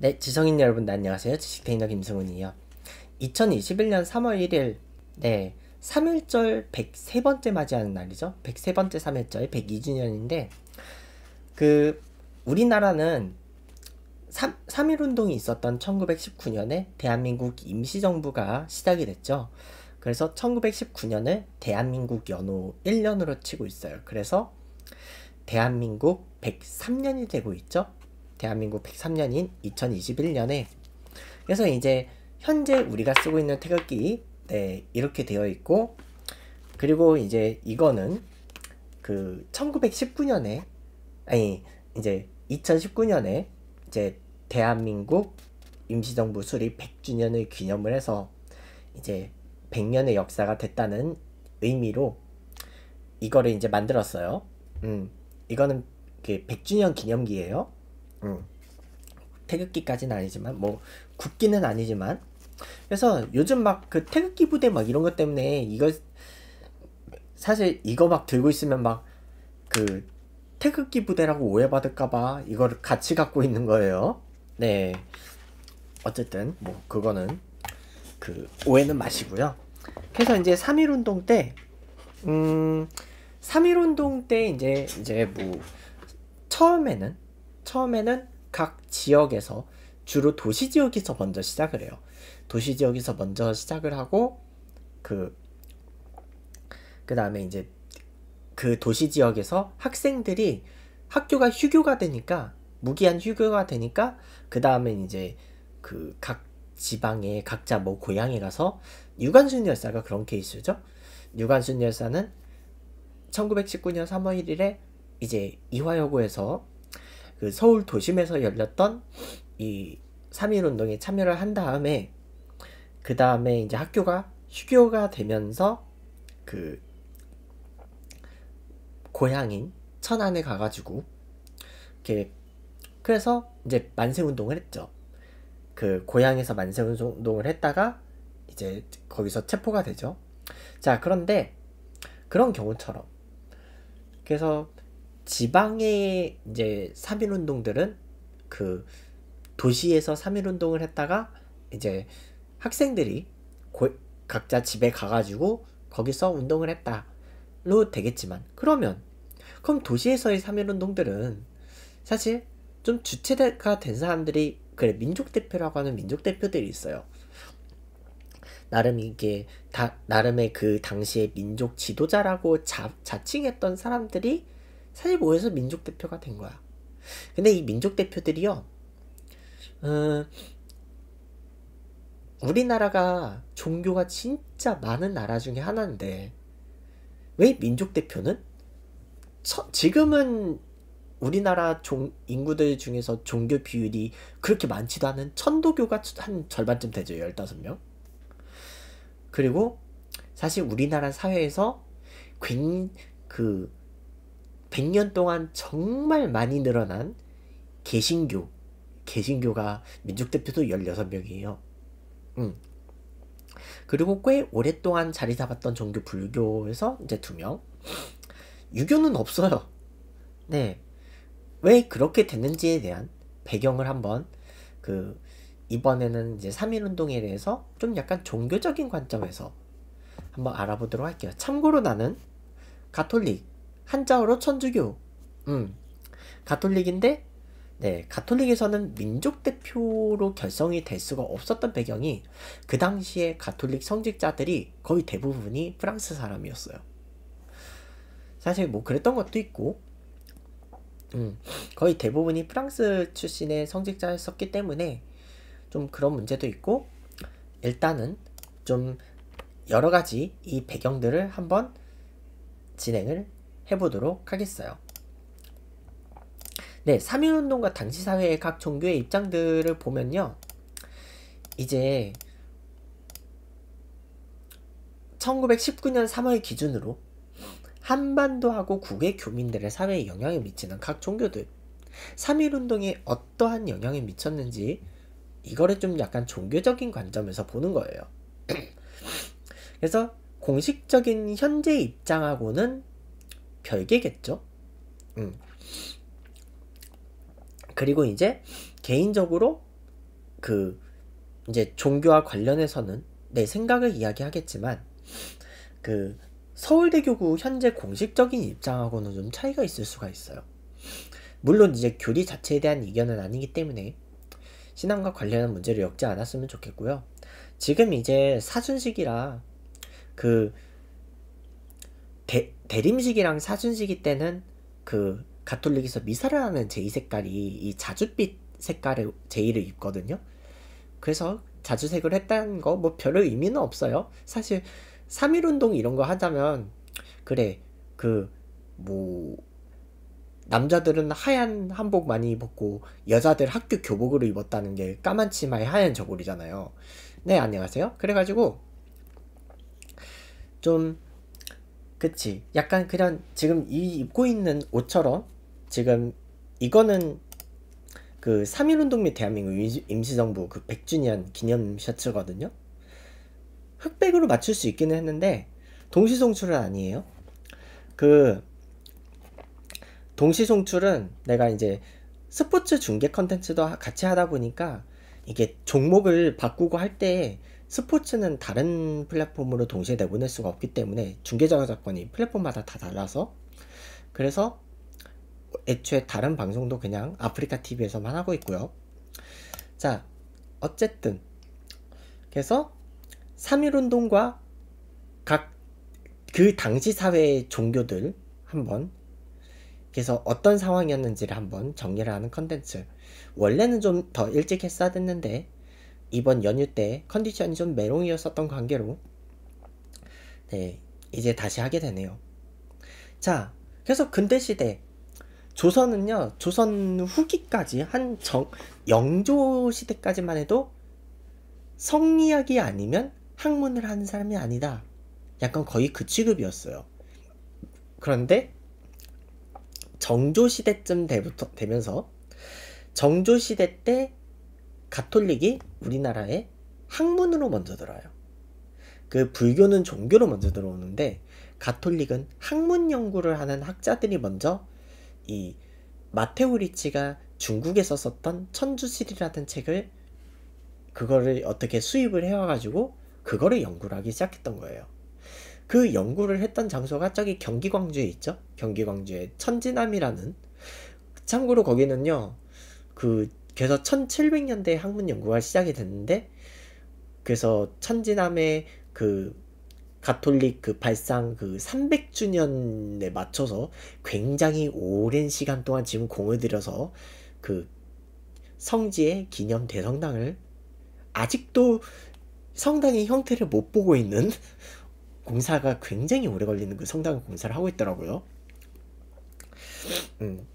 네, 지성인 여러분 네, 안녕하세요. 지식테이너 김승훈이에요. 2021년 3월 1일, 네, 3일절 103번째 맞이하는 날이죠. 103번째 3일절 102주년인데, 그, 우리나라는 3, 3 1 운동이 있었던 1919년에 대한민국 임시정부가 시작이 됐죠. 그래서 1919년을 대한민국 연호 1년으로 치고 있어요. 그래서 대한민국 103년이 되고 있죠. 대한민국 103년인 2021년에 그래서 이제 현재 우리가 쓰고 있는 태극기 네 이렇게 되어 있고 그리고 이제 이거는 그 1919년에 아니 이제 2019년에 이제 대한민국 임시정부 수립 100주년을 기념을 해서 이제 100년의 역사가 됐다는 의미로 이거를 이제 만들었어요. 음, 이거는 그 100주년 기념기예요. 태극기까지는 아니지만 뭐 국기는 아니지만 그래서 요즘 막 그 태극기 부대 막 이런 것 때문에 이거 사실 이거 막 들고 있으면 막 그 태극기 부대라고 오해받을까봐 이거를 같이 갖고 있는 거예요. 네. 어쨌든 뭐 그거는 그 오해는 마시고요. 그래서 이제 3.1 운동 때, 음, 3.1 운동 때 이제 이제 뭐 처음에는 처음에는 각 지역에서 주로 도시 지역에서 먼저 시작을 해요. 도시 지역에서 먼저 시작을 하고 그 그 다음에 이제 그 도시 지역에서 학생들이 학교가 휴교가 되니까 무기한 휴교가 되니까 그 다음에 이제 그 각 지방에 각자 뭐 고향에 가서 유관순 열사가 그런 케이스죠. 유관순 열사는 1919년 3월 1일에 이제 이화여고에서 그 서울 도심에서 열렸던 이3.1 운동에 참여를 한 다음에 그 다음에 이제 학교가 휴교가 되면서 그 고향인 천안에 가가지고 이렇게 그래서 이제 만세 운동을 했죠. 그 고향에서 만세 운동을 했다가 이제 거기서 체포가 되죠. 자 그런데 그런 경우처럼 그래서 지방의 이제 3일 운동들은 그 도시에서 3일 운동을 했다가 이제 학생들이 고, 각자 집에 가가지고 거기서 운동을 했다로 되겠지만 그러면 그럼 도시에서의 3일 운동들은 사실 좀 주체가 된 사람들이 그래 민족 대표라고 하는 민족 대표들이 있어요. 나름 이게 다 나름의 그 당시의 민족 지도자라고 자, 자칭했던 사람들이 사실 모여서 민족 대표가 된 거야. 근데 이 민족 대표들이요, 음, 어, 우리나라가 종교가 진짜 많은 나라 중에 하나인데 왜 민족 대표는 서, 지금은 우리나라 종, 인구들 중에서 종교 비율이 그렇게 많지도 않은 천도교가 한 절반쯤 되죠. 15명. 그리고 사실 우리나라 사회에서 굉, 그 100년 동안 정말 많이 늘어난 개신교 개신교가 민족대표도 16명이에요. 음. 그리고 꽤 오랫동안 자리 잡았던 종교 불교에서 이제 2명. 유교는 없어요. 네. 왜 그렇게 됐는지에 대한 배경을 한번 그 이번에는 이제 3 1 운동에 대해서 좀 약간 종교적인 관점에서 한번 알아보도록 할게요. 참고로 나는 가톨릭 한자어로 천주교. 음. 가톨릭인데 네, 가톨릭에서는 민족 대표로 결성이 될 수가 없었던 배경이 그 당시에 가톨릭 성직자들이 거의 대부분이 프랑스 사람이었어요. 사실 뭐 그랬던 것도 있고, 음, 거의 대부분이 프랑스 출신의 성직자였었기 때문에 좀 그런 문제도 있고, 일단은 좀 여러 가지 이 배경들을 한번 진행을 해보도록 하겠어요. 네, 3.1운동과 당시 사회의 각 종교의 입장들을 보면요. 이제 1919년 3월 기준으로 한반도하고 국외 교민들의 사회에 영향을 미치는 각 종교들 3.1운동이 어떠한 영향을 미쳤는지 이거를 좀 약간 종교적인 관점에서 보는 거예요. 그래서 공식적인 현재 입장하고는 별개겠죠. 음. 그리고 이제 개인적으로 그 이제 종교와 관련해서는 내 생각을 이야기하겠지만 그 서울대교구 현재 공식적인 입장하고는 좀 차이가 있을 수가 있어요. 물론 이제 교리 자체에 대한 이견은 아니기 때문에 신앙과 관련한 문제를 엮지 않았으면 좋겠고요. 지금 이제 사순식이라 그 대, 대림식이랑 사순식이 때는 그 가톨릭에서 미사를 하는 제이 색깔이 이 자줏빛 색깔의 제의를 입거든요. 그래서 자주색을 했다는 거 뭐 별로 의미는 없어요. 사실 3.1운동 이런 거 하자면 그래 그 뭐 남자들은 하얀 한복 많이 입었고 여자들 학교 교복으로 입었다는 게 까만 치마에 하얀 저고리잖아요. 네 안녕하세요. 그래가지고 좀 그치 약간 그런 지금 이 입고 있는 옷처럼 지금 이거는 그 3.1운동 및 대한민국 임시정부 그 100주년 기념 셔츠거든요 흑백으로 맞출 수 있기는 했는데 동시송출은 아니에요 그 동시송출은 내가 이제 스포츠 중계 컨텐츠도 같이 하다 보니까 이게 종목을 바꾸고 할때 스포츠는 다른 플랫폼으로 동시에 내보낼 수가 없기 때문에 중계자 저작권이 플랫폼마다 다 달라서 그래서 애초에 다른 방송도 그냥 아프리카 TV에서만 하고 있고요. 자, 어쨌든 그래서 3일운동과각 그 당시 사회의 종교들 한번 그래서 어떤 상황이었는지를 한번 정리를 하는 컨텐츠 원래는 좀 더 일찍 했어야 됐는데 이번 연휴 때 컨디션이 좀 메롱이었었던 관계로 네, 이제 다시 하게 되네요. 자, 그래서 근대 시대 조선은요. 조선 후기까지 한 정, 영조 시대까지만 해도 성리학이 아니면 학문을 하는 사람이 아니다. 약간 거의 그 취급이었어요. 그런데 정조 시대쯤 되부터 되면서 정조 시대 때 가톨릭이 우리나라에 학문으로 먼저 들어요. 와그 불교는 종교로 먼저 들어오는데 가톨릭은 학문 연구를 하는 학자들이 먼저 이 마테오 리치가 중국에서 썼던 천주실이라는 책을 그거를 어떻게 수입을 해와가지고 그거를 연구를 하기 시작했던 거예요. 그 연구를 했던 장소가 저기 경기 광주에 있죠. 경기 광주에 천진암이라는 참고로 거기는요. 그 그래서 1700년대 에 학문 연구가 시작이 됐는데 그래서 천진함의 그 가톨릭 그 발상 그 300주년에 맞춰서 굉장히 오랜 시간 동안 지금 공을 들여서 그 성지의 기념 대성당을 아직도 성당의 형태를 못 보고 있는 공사가 굉장히 오래 걸리는 그 성당 공사를 하고 있더라고요. 음.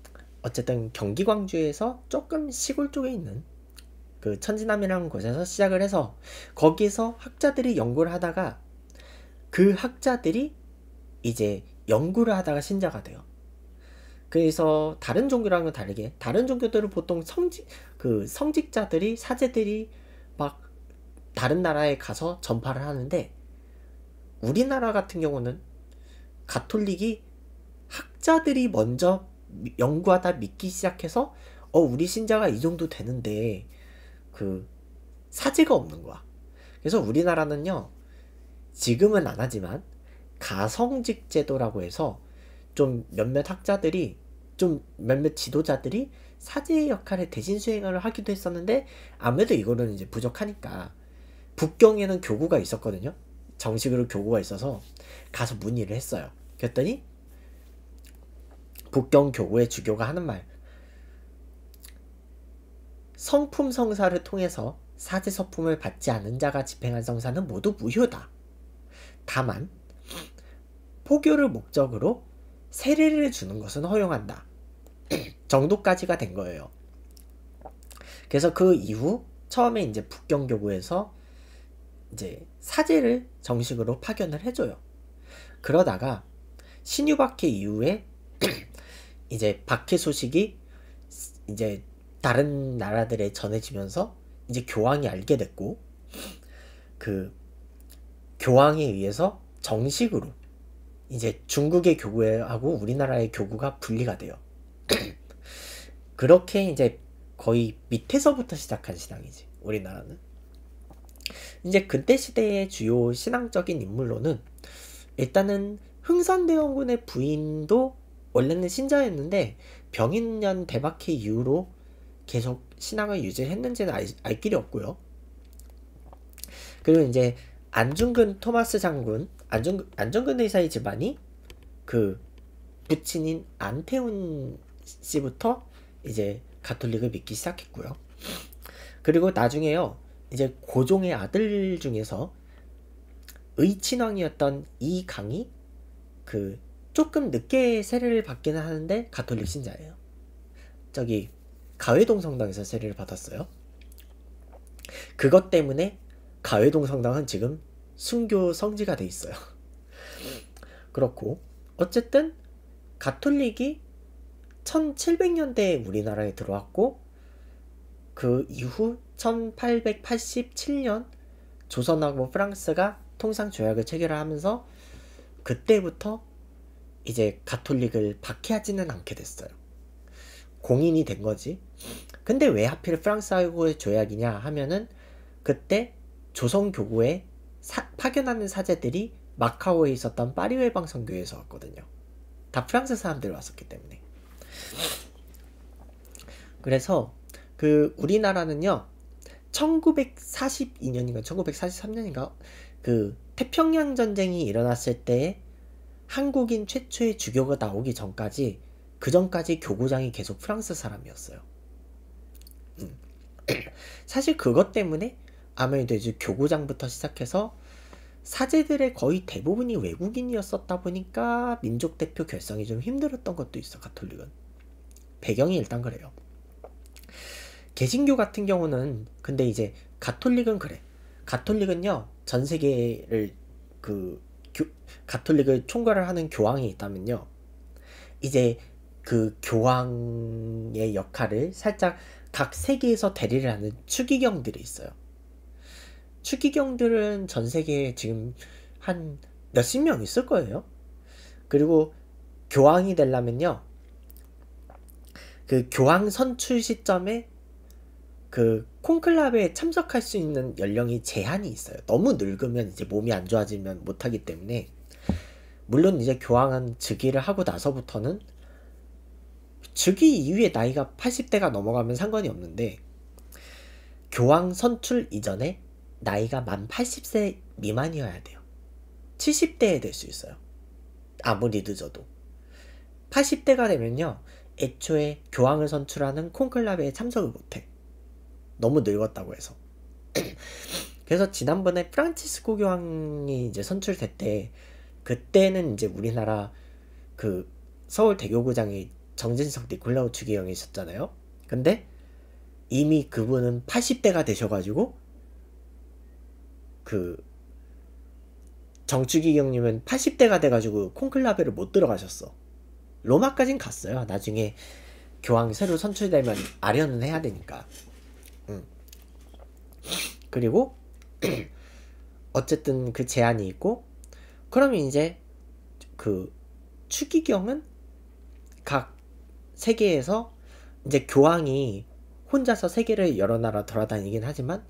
어쨌든 경기 광주에서 조금 시골 쪽에 있는 그 천진암이라는 곳에서 시작을 해서 거기서 에 학자들이 연구를 하다가 그 학자들이 이제 연구를 하다가 신자가 돼요. 그래서 다른 종교랑은 다르게 다른 종교들은 보통 성직 그 성직자들이 사제들이 막 다른 나라에 가서 전파를 하는데 우리나라 같은 경우는 가톨릭이 학자들이 먼저 연구하다 믿기 시작해서 어 우리 신자가 이 정도 되는데 그 사제가 없는 거야. 그래서 우리나라는요 지금은 안 하지만 가성직 제도라고 해서 좀 몇몇 학자들이 좀 몇몇 지도자들이 사제의 역할을 대신 수행을 하기도 했었는데 아무래도 이거는 이제 부족하니까 북경에는 교구가 있었거든요. 정식으로 교구가 있어서 가서 문의를 했어요. 그랬더니 북경 교구의 주교가 하는 말. 성품 성사를 통해서 사제 서품을 받지 않은 자가 집행한 성사는 모두 무효다. 다만 포교를 목적으로 세례를 주는 것은 허용한다. 정도까지가 된 거예요. 그래서 그 이후 처음에 이제 북경교구에서 이제 사제를 정식으로 파견을 해줘요. 그러다가 신유박해 이후에 이제 박해 소식이 이제 다른 나라들에 전해지면서 이제 교황이 알게 됐고 그 교황에 의해서 정식으로 이제 중국의 교구하고 우리나라의 교구가 분리가 돼요. 그렇게 이제 거의 밑에서부터 시작한 신앙이지 우리나라는. 이제 근대 시대의 주요 신앙적인 인물로는 일단은 흥선대원군의 부인도 원래는 신자였는데 병인년 대박해 이후로 계속 신앙을 유지했는지는 알, 알 길이 없고요. 그리고 이제 안중근 토마스 장군, 안중, 안중근 의사의 집안이 그 부친인 안태훈 씨부터 이제 가톨릭을 믿기 시작했고요. 그리고 나중에요, 이제 고종의 아들 중에서 의친왕이었던 이강이 그 조금 늦게 세례를 받기는 하는데 가톨릭 신자예요. 저기 가회동 성당에서 세례를 받았어요. 그것 때문에 가회동 성당은 지금 순교 성지가 돼 있어요. 그렇고 어쨌든 가톨릭이 1700년대에 우리나라에 들어왔고 그 이후 1887년 조선하고 프랑스가 통상 조약을 체결하면서 그때부터 이제 가톨릭을 박해하지는 않게 됐어요. 공인이 된 거지. 근데 왜 하필 프랑스하고의 조약이냐 하면은 그때 조선교구에 사, 파견하는 사제들이 마카오에 있었던 파리 외방선교에서 왔거든요. 다 프랑스 사람들 왔었기 때문에. 그래서 그 우리나라는요. 1942년인가 1943년인가 그 태평양 전쟁이 일어났을 때 한국인 최초의 주교가 나오기 전까지 그 전까지 교구장이 계속 프랑스 사람이었어요. 음. 사실 그것 때문에 아무래도 이제 교구장부터 시작해서 사제들의 거의 대부분이 외국인이었었다 보니까 민족 대표 결성이 좀 힘들었던 것도 있어 가톨릭은 배경이 일단 그래요. 개신교 같은 경우는 근데 이제 가톨릭은 그래. 가톨릭은요 전 세계를 그 교, 가톨릭을 총괄을 하는 교황이 있다면요. 이제 그 교황의 역할을 살짝 각 세계에서 대리를 하는 추기경들이 있어요. 추기경들은 전 세계에 지금 한 몇십 명 있을 거예요. 그리고 교황이 되려면요. 그 교황 선출 시점에 그 콩클럽에 참석할 수 있는 연령이 제한이 있어요. 너무 늙으면 이제 몸이 안 좋아지면 못하기 때문에 물론 이제 교황은 즉위를 하고 나서부터는 즉위 이후에 나이가 80대가 넘어가면 상관이 없는데 교황 선출 이전에 나이가 만 80세 미만이어야 돼요. 70대에 될 수 있어요. 아무리 늦어도. 80대가 되면요. 애초에 교황을 선출하는 콩클럽에 참석을 못해. 너무 늙었다고 해서. 그래서 지난번에 프란치스코 교황이 이제 선출될 때 그때는 이제 우리나라 그 서울 대교구장이 정진석 니콜라우 추기형이 있었잖아요. 근데 이미 그분은 80대가 되셔가지고 그 정추기경님은 80대가 돼가지고 콩클라베를 못 들어가셨어. 로마까진 갔어요. 나중에 교황 새로 선출되면 아련은 해야 되니까. 그리고 어쨌든 그제안이 있고 그러면 이제 그 추기경은 각 세계에서 이제 교황이 혼자서 세계를 여러 나라 돌아다니긴 하지만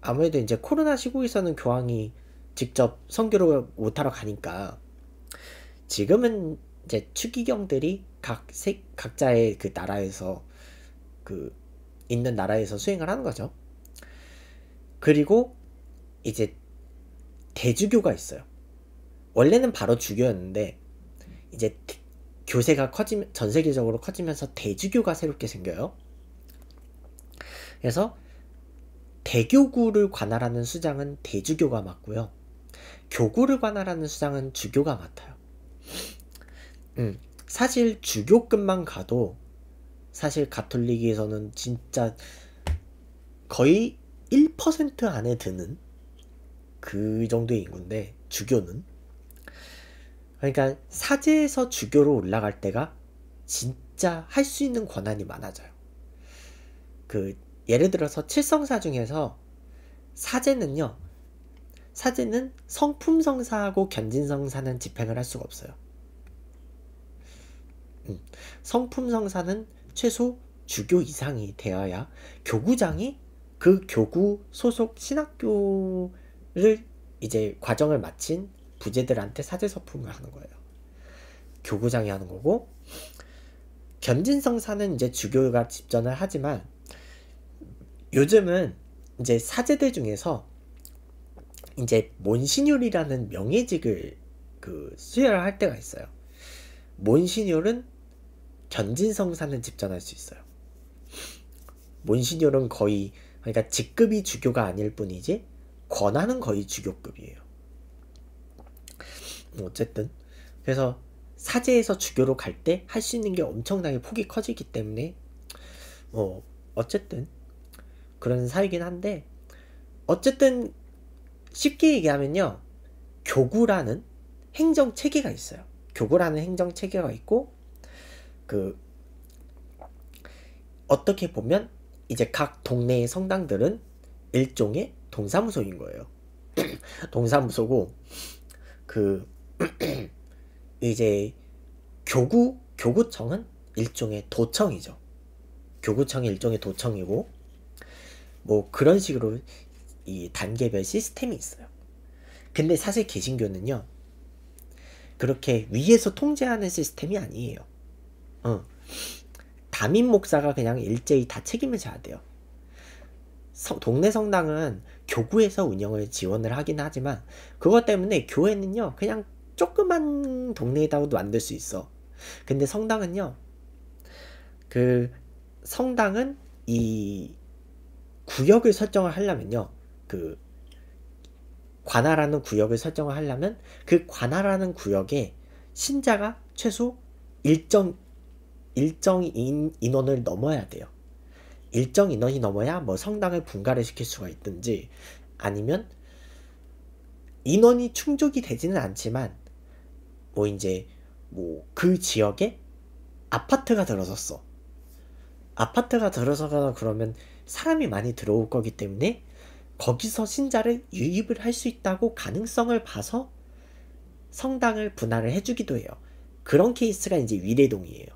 아무래도 이제 코로나 시국에서는 교황이 직접 선교를 못하러 가니까 지금은 이제 추기경들이 각 세, 각자의 그 나라에서 그 있는 나라에서 수행을 하는 거죠. 그리고 이제 대주교가 있어요. 원래는 바로 주교였는데 이제 교세가 커지면 전 세계적으로 커지면서 대주교가 새롭게 생겨요. 그래서 대교구를 관할하는 수장은 대주교가 맞고요 교구를 관할하는 수장은 주교가 맡아요. 음, 사실 주교급만 가도 사실 가톨릭에서는 진짜 거의 1% 안에 드는 그 정도의 인구인데 주교는 그러니까 사제에서 주교로 올라갈 때가 진짜 할 수 있는 권한이 많아져요. 그 예를 들어서 칠성사 중에서 사제는요. 사제는 성품성사하고 견진성사는 집행을 할 수가 없어요. 음, 성품성사는 최소 주교 이상이 되어야 교구장이 그 교구 소속 신학교를 이제 과정을 마친 부제들한테 사제 서품을 하는 거예요. 교구장이 하는 거고 견진성사는 이제 주교가 집전을 하지만 요즘은 이제 사제들 중에서 이제 몬신율이라는 명예직을 그 수여를 할 때가 있어요. 몬신율은 견진성사는 집전할 수 있어요. 몬신율은 거의 그러니까 직급이 주교가 아닐 뿐이지 권한은 거의 주교급이에요. 뭐 어쨌든 그래서 사제에서 주교로 갈 때 할 수 있는 게 엄청나게 폭이 커지기 때문에 어 어쨌든 그런 사이긴 한데 어쨌든 쉽게 얘기하면요 교구라는 행정 체계가 있어요. 교구라는 행정 체계가 있고 그 어떻게 보면 이제 각 동네의 성당들은 일종의 동사무소인 거예요. 동사무소고 그 이제 교구 교구청은 일종의 도청이죠. 교구청이 일종의 도청이고 뭐 그런 식으로 이 단계별 시스템이 있어요. 근데 사실 개신교는요. 그렇게 위에서 통제하는 시스템이 아니에요. 어. 담임 목사가 그냥 일제히 다 책임을 져야 돼요. 서, 동네 성당은 교구에서 운영을 지원을 하긴 하지만 그것 때문에 교회는요 그냥 조그만 동네에다가도 만들 수 있어. 근데 성당은요 그 성당은 이 구역을 설정을 하려면요 그 관아라는 구역을 설정을 하려면 그 관아라는 구역에 신자가 최소 일정 일정 인, 인원을 넘어야 돼요. 일정 인원이 넘어야 뭐 성당을 분가를 시킬 수가 있든지 아니면 인원이 충족이 되지는 않지만 뭐 이제 뭐 그 지역에 아파트가 들어섰어. 아파트가 들어서거나 그러면 사람이 많이 들어올 거기 때문에 거기서 신자를 유입을 할 수 있다고 가능성을 봐서 성당을 분할을 해주기도 해요. 그런 케이스가 이제 위례동이에요.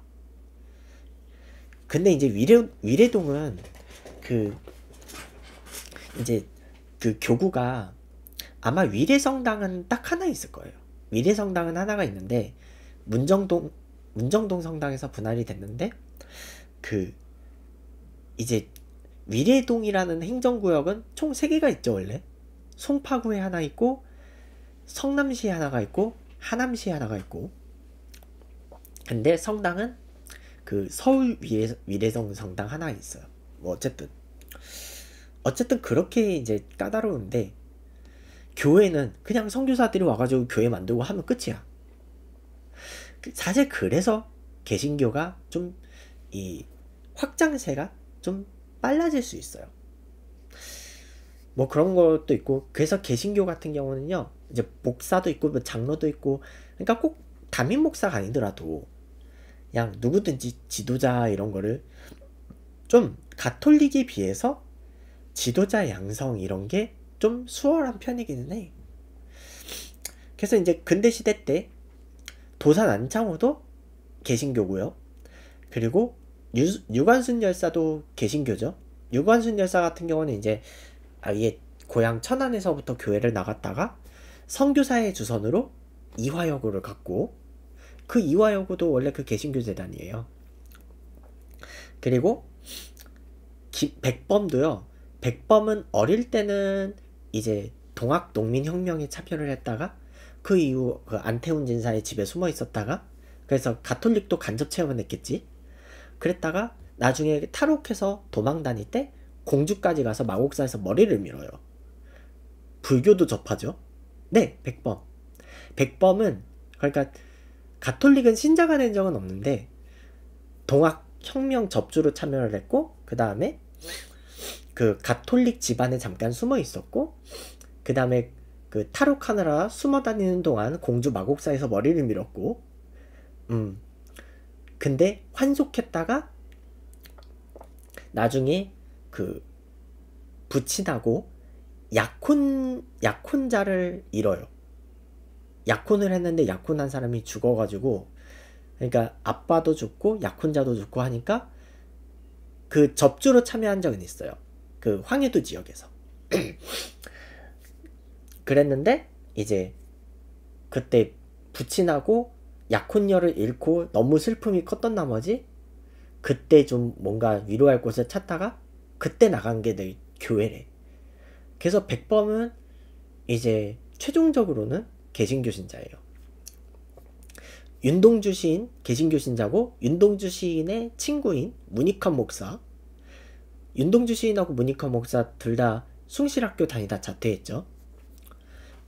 근데 이제 위례 위례동은 그 이제 그 교구가 아마 위례성당은 딱 하나 있을 거예요. 위례성당은 하나가 있는데 문정동 문정동 성당에서 분할이 됐는데 그 이제 위례동이라는 행정구역은 총 3개가 있죠 원래 송파구에 하나 있고 성남시에 하나가 있고 하남시에 하나가 있고 근데 성당은 그 서울 위례, 미래성 성당 하나 있어요. 뭐 어쨌든 어쨌든 그렇게 이제 까다로운데 교회는 그냥 성교사들이 와가지고 교회 만들고 하면 끝이야. 그 사실 그래서 개신교가 좀 이 확장세가 좀 빨라질 수 있어요. 뭐 그런 것도 있고 그래서 개신교 같은 경우는요 이제 목사도 있고 뭐 장로도 있고 그러니까 꼭 담임 목사가 아니더라도 그냥 누구든지 지도자 이런 거를 좀 가톨릭에 비해서 지도자 양성 이런 게 좀 수월한 편이기는 해. 그래서 이제 근대 시대 때 도산 안창호도 개신교고요. 그리고 유, 유관순 열사도 개신교죠. 유관순 열사 같은 경우는 이제 아예 고향 천안에서부터 교회를 나갔다가 성교사의 주선으로 이화여고를 갔고 그 이화여고도 원래 그 개신교 재단이에요. 그리고 기, 백범도요. 백범은 어릴 때는 이제 동학 농민 혁명에 참여를 했다가 그 이후 그 안태훈 진사의 집에 숨어 있었다가 그래서 가톨릭도 간접 체험을 했겠지. 그랬다가 나중에 탈옥해서 도망 다닐 때 공주까지 가서 마곡사에서 머리를 밀어요. 불교도 접하죠. 네, 백범. 백범은 그러니까 가톨릭은 신자가 된 적은 없는데 동학 혁명 접주로 참여를 했고 그 다음에 그 가톨릭 집안에 잠깐 숨어 있었고 그 다음에 그 탈옥하느라 숨어 다니는 동안 공주 마곡사에서 머리를 밀었고 음 근데 환속했다가 나중에 그 부친하고 약혼 약혼자를 잃어요. 약혼을 했는데 약혼한 사람이 죽어가지고 그러니까 아빠도 죽고 약혼자도 죽고 하니까 그 접주로 참여한 적은 있어요. 그 황해도 지역에서. 그랬는데 이제 그때 부친하고 약혼녀를 잃고 너무 슬픔이 컸던 나머지 그때 좀 뭔가 위로할 곳을 찾다가 그때 나간 게 내 교회래. 그래서 백범은 이제 최종적으로는 개신교 신자예요. 윤동주 시인 개신교 신자고 윤동주 시인의 친구인 문익환 목사 윤동주 시인하고 문익환 목사 둘 다 숭실학교 다니다 자퇴했죠.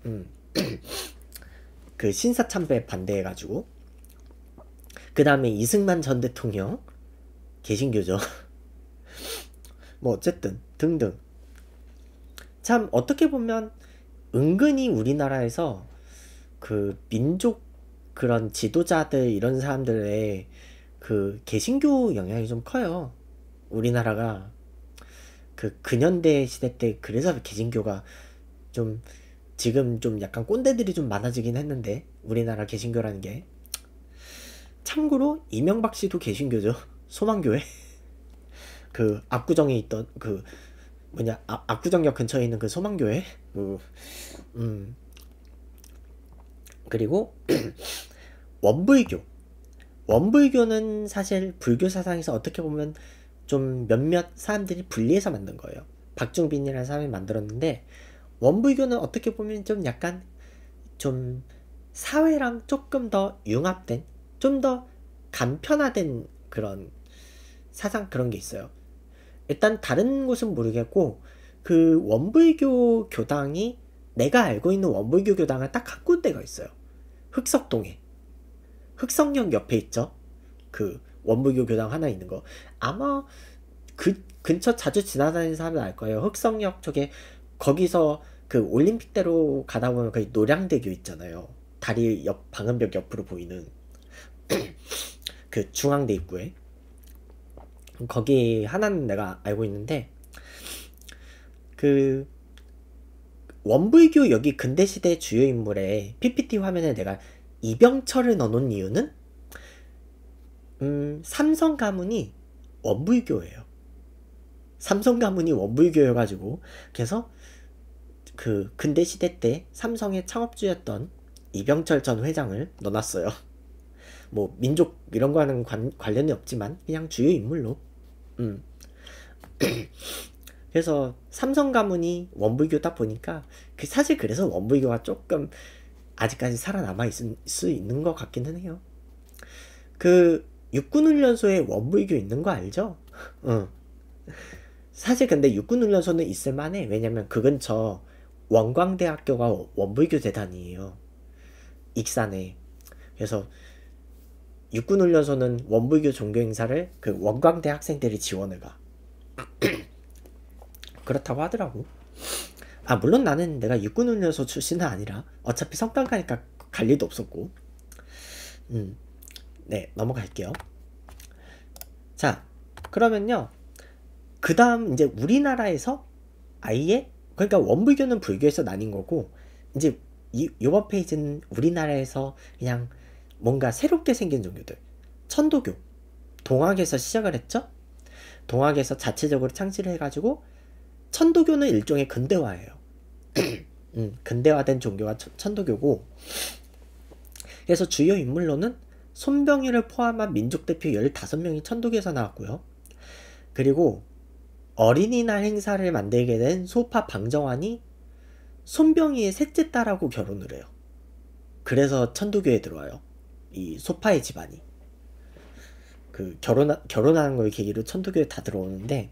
음. 그 신사참배 반대해가지고 그 다음에 이승만 전 대통령 개신교죠. 뭐 어쨌든 등등 참 어떻게 보면 은근히 우리나라에서 그 민족 그런 지도자들 이런 사람들의 그 개신교 영향이 좀 커요. 우리나라가 그 근현대 시대 때 그래서 개신교가 좀 지금 좀 약간 꼰대들이 좀 많아지긴 했는데 우리나라 개신교라는 게 참고로 이명박 씨도 개신교죠. 소망교회. 그 압구정에 있던 그 뭐냐 아, 압구정역 근처에 있는 그 소망교회. 그, 음 그리고 원불교. 원불교는 사실 불교 사상에서 어떻게 보면 좀 몇몇 사람들이 분리해서 만든 거예요. 박중빈이라는 사람이 만들었는데 원불교는 어떻게 보면 좀 약간 좀 사회랑 조금 더 융합된 좀 더 간편화된 그런 사상 그런 게 있어요. 일단 다른 곳은 모르겠고 그 원불교 교당이 내가 알고 있는 원불교 교당은 딱한 군데가 있어요. 흑석동에 흑석역 옆에 있죠. 그 원부교 교당 하나 있는 거 아마 그 근처 자주 지나다니는 사람은 알 거예요. 흑석역 쪽에 거기서 그 올림픽대로 가다 보면 거기 노량대교 있잖아요. 다리 옆 방음벽 옆으로 보이는 그 중앙대 입구에 거기 하나는 내가 알고 있는데 그 원불교 여기 근대시대 주요 인물의 PPT 화면에 내가 이병철을 넣어놓은 이유는 음, 삼성 가문이 원불교예요. 삼성 가문이 원불교여가지고 그래서 그 근대 시대 때 삼성의 창업주였던 이병철 전 회장을 넣어놨어요. 뭐 민족 이런 거는 관, 관련이 없지만 그냥 주요 인물로. 음. 그래서 삼성 가문이 원불교다 보니까 그 사실 그래서 원불교가 조금 아직까지 살아남아 있을 수 있는 것 같기는 해요. 그 육군훈련소에 원불교 있는 거 알죠? 응. 어. 사실 근데 육군훈련소는 있을 만해. 왜냐면 그 근처 원광대학교가 원불교 재단이에요. 익산에. 그래서 육군훈련소는 원불교 종교 행사를 그 원광대 학생들이 지원을 가. 그렇다고 하더라고. 아 물론 나는 내가 육군 훈련소 출신은 아니라 어차피 성방 가니까 갈 일도 없었고. 음, 네 넘어갈게요. 자 그러면요. 그 다음 이제 우리나라에서 아예 그러니까 원불교는 불교에서 나뉜 거고 이제 이 요번 페이지는 우리나라에서 그냥 뭔가 새롭게 생긴 종교들 천도교 동학에서 시작을 했죠 동학에서 자체적으로 창시를 해가지고 천도교는 일종의 근대화예요. 음, 근대화된 종교가 천도교고 그래서 주요 인물로는 손병희를 포함한 민족대표 15명이 천도교에서 나왔고요. 그리고 어린이날 행사를 만들게 된 소파 방정환이 손병희의 셋째 딸하고 결혼을 해요. 그래서 천도교에 들어와요. 이 소파의 집안이. 그 결혼 결혼하는 걸 계기로 천도교에 다 들어오는데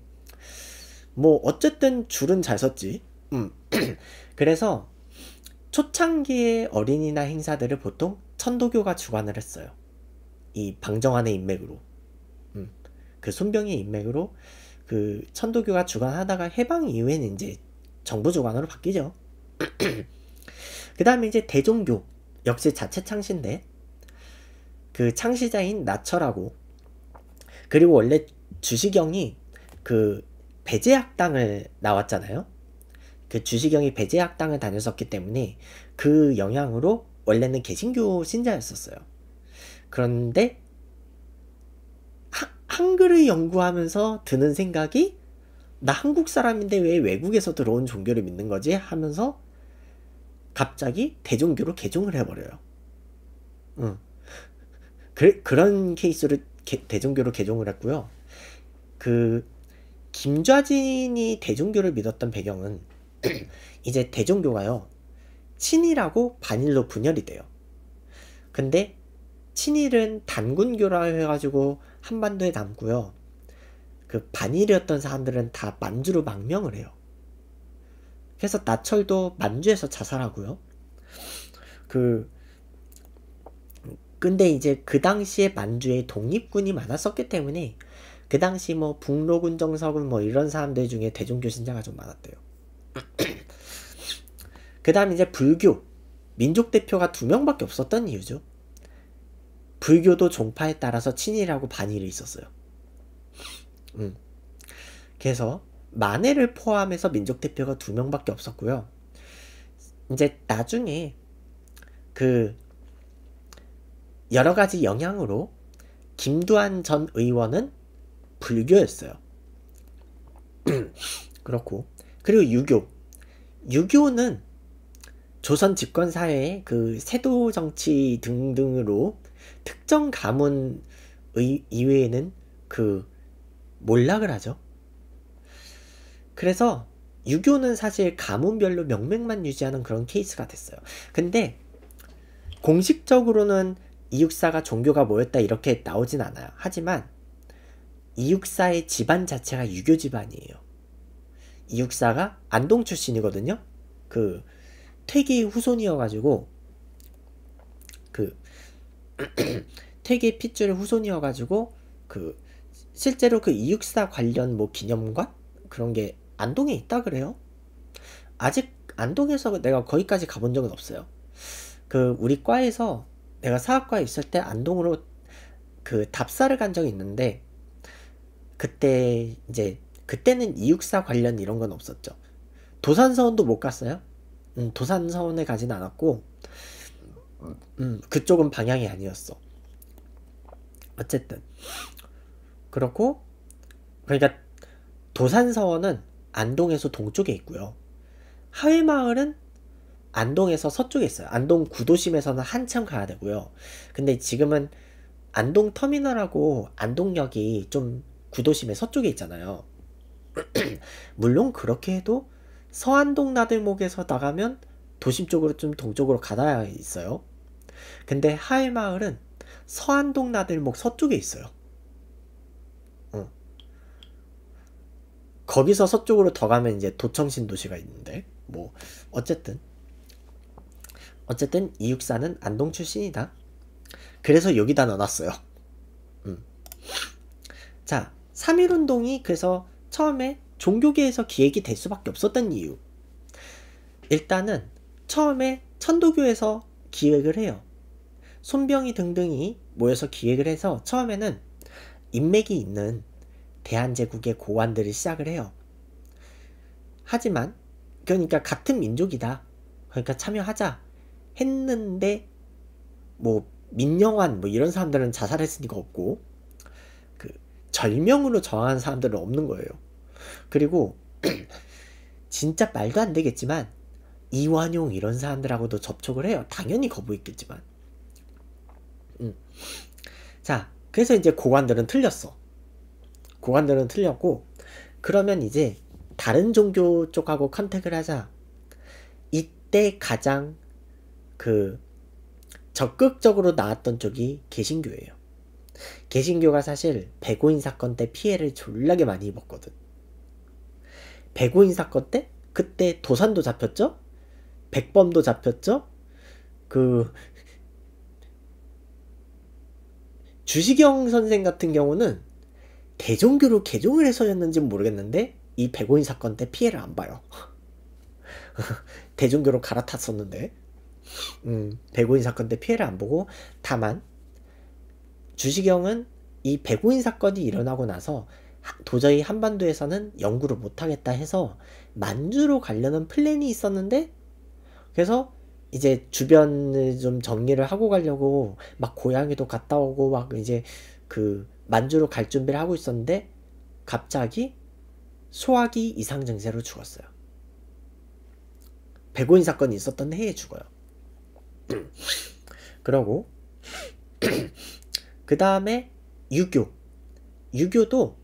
뭐 어쨌든 줄은 잘 섰지. 음. 그래서 초창기의 어린이나 행사들을 보통 천도교가 주관을 했어요. 이 방정환의 인맥으로. 음. 그 손병의 인맥으로 그 천도교가 주관하다가 해방 이후에는 이제 정부 주관으로 바뀌죠. 그 다음에 이제 대종교 역시 자체 창시인데 그 창시자인 나철하고 그리고 원래 주시경이 그 배제학당을 나왔잖아요. 그 주시경이 배제학당을 다녔었기 때문에 그 영향으로 원래는 개신교 신자였었어요. 그런데 하, 한글을 연구하면서 드는 생각이 나 한국 사람인데 왜 외국에서 들어온 종교를 믿는 거지? 하면서 갑자기 대종교로 개종을 해버려요. 응. 그, 그런 케이스를 개, 대종교로 개종을 했고요. 그 김좌진이 대종교를 믿었던 배경은 이제 대종교가요 친일하고 반일로 분열이 돼요. 근데 친일은 단군교라 해가지고 한반도에 남고요. 그 반일이었던 사람들은 다 만주로 망명을 해요. 그래서 나철도 만주에서 자살하고요. 그 근데 이제 그 당시에 만주에 독립군이 많았었기 때문에 그 당시 뭐 북로군 정석은 뭐 이런 사람들 중에 대종교 신자가 좀 많았대요. 그 다음 이제 불교. 민족 대표가 두 명밖에 없었던 이유죠. 불교도 종파에 따라서 친일하고 반일이 있었어요. 음. 그래서 만해를 포함해서 민족 대표가 두 명밖에 없었고요. 이제 나중에 그 여러 가지 영향으로 김두한 전 의원은 불교였어요. 그렇고 그리고 유교. 유교는 조선 집권 사회의 그 세도 정치 등등으로 특정 가문 의, 이외에는 그 몰락을 하죠. 그래서 유교는 사실 가문별로 명맥만 유지하는 그런 케이스가 됐어요. 근데 공식적으로는 이육사가 종교가 뭐였다 이렇게 나오진 않아요. 하지만 이육사의 집안 자체가 유교 집안이에요. 이육사가 안동 출신이거든요. 그 퇴계 의 후손이어가지고 그 퇴계 핏줄의 후손이어가지고 그 실제로 그 이육사 관련 뭐 기념관 그런 게 안동에 있다 그래요. 아직 안동에서 내가 거기까지 가본 적은 없어요. 그 우리 과에서 내가 사학과에 있을 때 안동으로 그 답사를 간 적이 있는데 그때 이제 그때는 이육사 관련 이런 건 없었죠. 도산서원도 못 갔어요. 음, 도산서원에 가진 않았고 음, 그쪽은 방향이 아니었어. 어쨌든 그렇고 그러니까 도산서원은 안동에서 동쪽에 있고요. 하회마을은 안동에서 서쪽에 있어요. 안동 구도심에서는 한참 가야 되고요. 근데 지금은 안동 터미널하고 안동역이 좀 구도심의 서쪽에 있잖아요. 물론 그렇게 해도 서안동 나들목에서 나가면 도심 쪽으로 좀 동쪽으로 가야 있어요. 근데 하일마을은 서안동 나들목 서쪽에 있어요. 응. 어. 거기서 서쪽으로 더 가면 이제 도청신 도시가 있는데 뭐 어쨌든 어쨌든 이육사는 안동 출신이다. 그래서 여기다 넣어놨어요. 음. 자, 3.1운동이 그래서 처음에 종교계에서 기획이 될 수밖에 없었던 이유. 일단은 처음에 천도교에서 기획을 해요. 손병이 등등이 모여서 기획을 해서 처음에는 인맥이 있는 대한제국의 고관들을 시작을 해요. 하지만 그러니까 같은 민족이다. 그러니까 참여하자 했는데 뭐 민영환 뭐 이런 사람들은 자살했으니까 없고 절명으로 저항하는 사람들은 없는 거예요. 그리고 진짜 말도 안 되겠지만 이완용 이런 사람들하고도 접촉을 해요. 당연히 거부했겠지만. 음. 자, 그래서 이제 고관들은 틀렸어. 고관들은 틀렸고 그러면 이제 다른 종교 쪽하고 컨택을 하자. 이때 가장 그 적극적으로 나왔던 쪽이 개신교예요. 개신교가 사실 배고인 사건 때 피해를 졸라게 많이 입었거든. 배고인 사건 때? 그때 도산도 잡혔죠? 백범도 잡혔죠? 그, 주시경 선생 같은 경우는 대종교로 개종을 해서였는지는 모르겠는데, 이 백오인 사건 때 피해를 안 봐요. 대종교로 갈아탔었는데, 음, 백오인 사건 때 피해를 안 보고, 다만, 주시경은 이 백오인 사건이 일어나고 나서 도저히 한반도에서는 연구를 못하겠다 해서 만주로 가려는 플랜이 있었는데 그래서 이제 주변을 좀 정리를 하고 가려고 막 고향에도 갔다 오고 막 이제 그 만주로 갈 준비를 하고 있었는데 갑자기 소화기 이상 증세로 죽었어요. 백오인 사건이 있었던 해에 죽어요. 그러고 그 다음에 유교. 유교도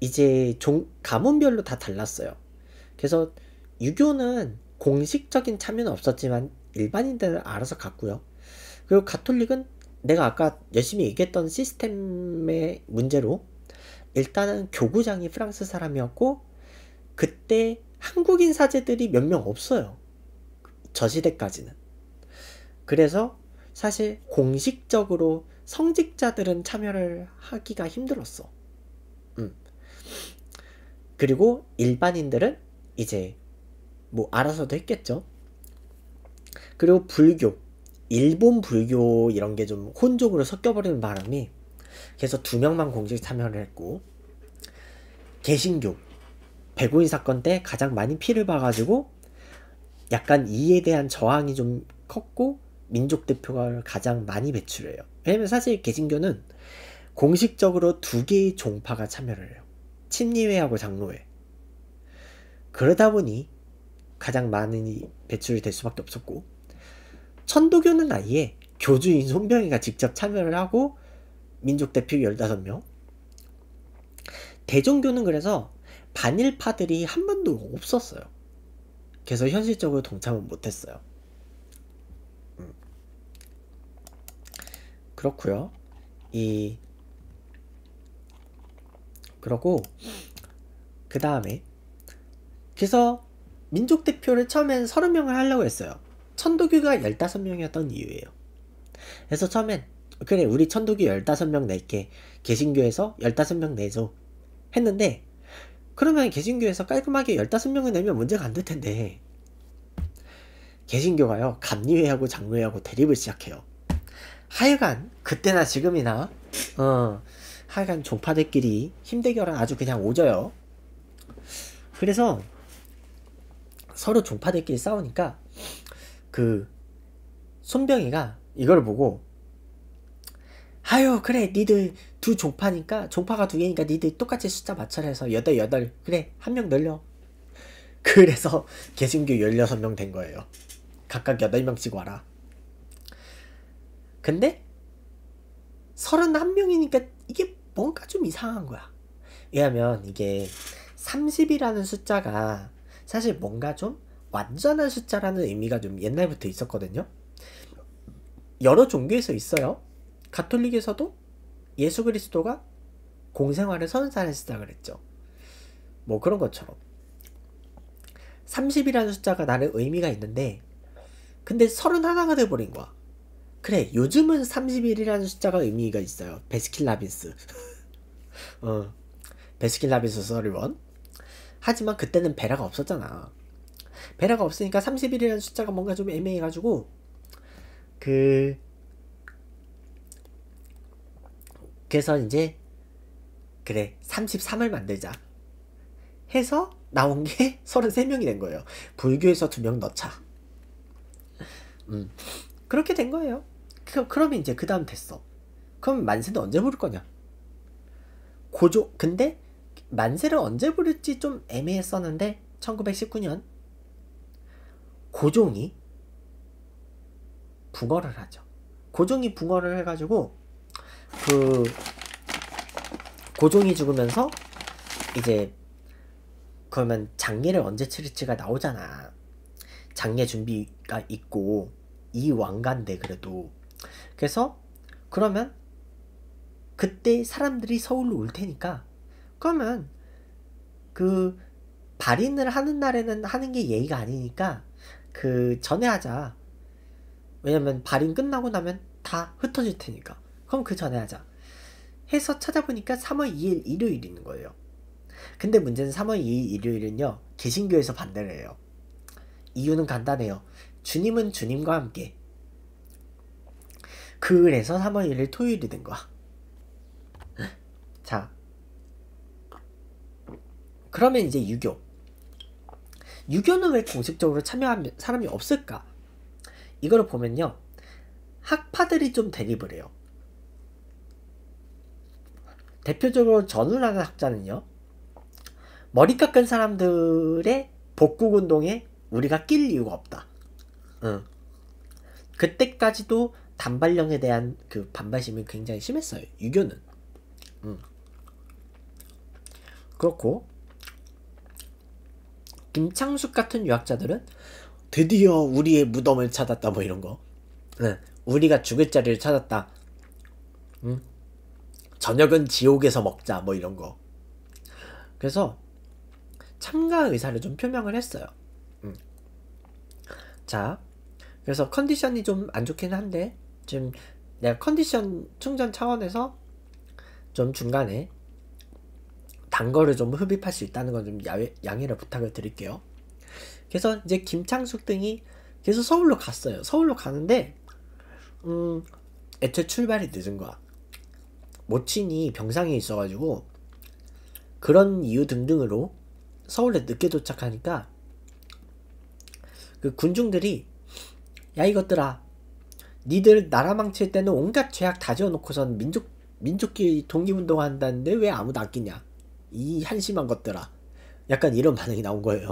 이제 종, 가문별로 다 달랐어요. 그래서 유교는 공식적인 참여는 없었지만 일반인들은 알아서 갔고요. 그리고 가톨릭은 내가 아까 열심히 얘기했던 시스템의 문제로 일단은 교구장이 프랑스 사람이었고 그때 한국인 사제들이 몇 명 없어요. 저 시대까지는. 그래서 사실 공식적으로 성직자들은 참여를 하기가 힘들었어. 음. 그리고 일반인들은 이제 뭐 알아서도 했겠죠. 그리고 불교, 일본 불교 이런 게 좀 혼종으로 섞여버리는 바람에 그래서 두 명만 공식 참여를 했고 개신교 백오인 사건 때 가장 많이 피를 봐가지고 약간 이에 대한 저항이 좀 컸고 민족 대표가 가장 많이 배출해요. 왜냐면 사실 개신교는 공식적으로 두 개의 종파가 참여를 해요. 침례회하고 장로회. 그러다 보니 가장 많은 배출이 될 수밖에 없었고 천도교는 아예 교주인 손병희가 직접 참여를 하고 민족 대표 15명 대종교는 그래서 반일파들이 한 번도 없었어요. 그래서 현실적으로 동참은 못했어요. 그렇고요. 이 그러고 그 다음에 그래서 민족 대표를 처음엔 서른 명을 하려고 했어요. 천도교가 열다섯 명이었던 이유예요. 그래서 처음엔 그래 우리 천도교 열다섯 명 낼게 개신교에서 열다섯 명 내줘 했는데 그러면 개신교에서 깔끔하게 열다섯 명을 내면 문제가 안 될 텐데 개신교가요 감리회하고 장로회하고 대립을 시작해요 하여간 그때나 지금이나 어 하여간 종파들끼리 힘대결은 아주 그냥 오져요. 그래서 서로 종파들끼리 싸우니까 그 손병이가 이걸 보고 하유 그래 니들 두 종파니까 종파가 두 개니까 니들 똑같이 숫자 맞춰라 해서 여덟 여덟 그래 한 명 늘려 그래서 개신교 16명 된 거예요 각각 8명씩 와라 근데 31명이니까 이게 뭔가 좀 이상한 거야. 왜냐면 이게 30이라는 숫자가 사실 뭔가 좀 완전한 숫자라는 의미가 좀 옛날부터 있었거든요. 여러 종교에서 있어요. 가톨릭에서도 예수 그리스도가 공생활을 서른 살에 시작을 했죠. 뭐 그런 것처럼. 30이라는 숫자가 나는 의미가 있는데 근데 31가 돼버린 거야. 그래 요즘은 31이라는 숫자가 의미가 있어요 베스킨라빈스 어 베스킨라빈스 서리원 하지만 그때는 베라가 없었잖아 베라가 없으니까 31이라는 숫자가 뭔가 좀 애매해가지고 그 그래서 이제 그래 33을 만들자 해서 나온 게 33명이 된 거예요 불교에서 두 명 넣자 음 그렇게 된 거예요. 그, 그러 이제 그 다음 됐어. 그럼 만세는 언제 부를 거냐? 고조, 근데 만세를 언제 부를지 좀 애매했었는데, 1919년, 고종이 붕어를 하죠. 고종이 붕어를 해가지고, 그, 고종이 죽으면서, 이제, 그러면 장례를 언제 치를지가 나오잖아. 장례 준비가 있고, 이 왕가인데 그래도 그래서 그러면 그때 사람들이 서울로 올 테니까 그러면 그 발인을 하는 날에는 하는 게 예의가 아니니까 그 전에 하자 왜냐면 발인 끝나고 나면 다 흩어질 테니까 그럼 그 전에 하자 해서 찾아보니까 3월 2일 일요일인 거예요 근데 문제는 3월 2일 일요일은요 개신교에서 반대를 해요 이유는 간단해요 주님은 주님과 함께. 그래서 3월 1일 토요일이 된 거야. 자. 그러면 이제 유교. 유교는 왜 공식적으로 참여한 사람이 없을까? 이거를 보면요. 학파들이 좀 대립을 해요. 대표적으로 전우라는 학자는요. 머리 깎은 사람들의 복국운동에 우리가 낄 이유가 없다. 그때까지도 단발령에 대한 그 반발심이 굉장히 심했어요. 유교는. 음. 그렇고 김창숙 같은 유학자들은 드디어 우리의 무덤을 찾았다 뭐 이런 거. 응. 우리가 죽을 자리를 찾았다. 응? 저녁은 지옥에서 먹자 뭐 이런 거. 그래서 참가 의사를 좀 표명을 했어요. 응. 자, 그래서 컨디션이 좀 안 좋긴 한데 지금 내가 컨디션 충전 차원에서 좀 중간에 단 거를 좀 흡입할 수 있다는 건 좀 양해를 부탁을 드릴게요. 그래서 이제 김창숙 등이 계속 서울로 갔어요. 서울로 가는데 음 애초에 출발이 늦은 거야. 모친이 병상에 있어가지고 그런 이유 등등으로 서울에 늦게 도착하니까 그 군중들이 야 이것들아 니들 나라 망칠 때는 온갖 죄악 다 지어놓고선 민족, 민족끼리 독립운동 한다는데 왜 아무도 아 끼냐 이 한심한 것들아 약간 이런 반응이 나온 거예요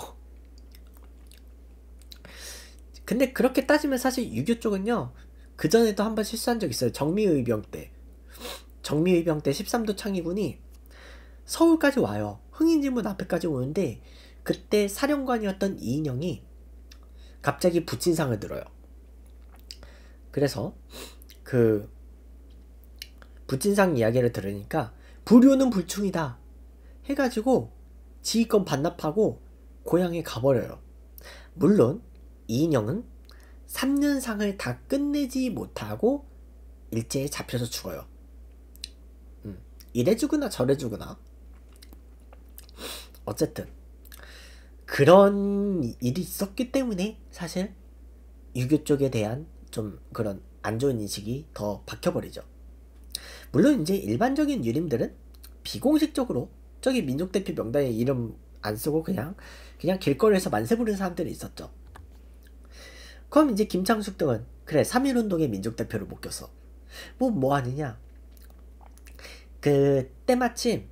근데 그렇게 따지면 사실 유교 쪽은요 그전에도 한 번 실수한 적 있어요 정미의병 때 정미의병 때 13도 창의군이 서울까지 와요 흥인지문 앞에까지 오는데 그때 사령관이었던 이인영이 갑자기 부친상을 들어요 그래서 그 부진상 이야기를 들으니까 불효는 불충이다 해가지고 지휘권 반납하고 고향에 가버려요. 물론 이인영은 3년상을 다 끝내지 못하고 일제에 잡혀서 죽어요. 음, 이래 죽으나 저래 죽으나 어쨌든 그런 일이 있었기 때문에 사실 유교 쪽에 대한 좀 그런 안 좋은 인식이 더 박혀버리죠. 물론 이제 일반적인 유림들은 비공식적으로 저기 민족대표 명단에 이름 안 쓰고 그냥 그냥 길거리에서 만세 부르는 사람들이 있었죠. 그럼 이제 김창숙 등은 그래 3.1운동의 민족대표를 묶여서 뭐뭐 뭐 하느냐 그 때마침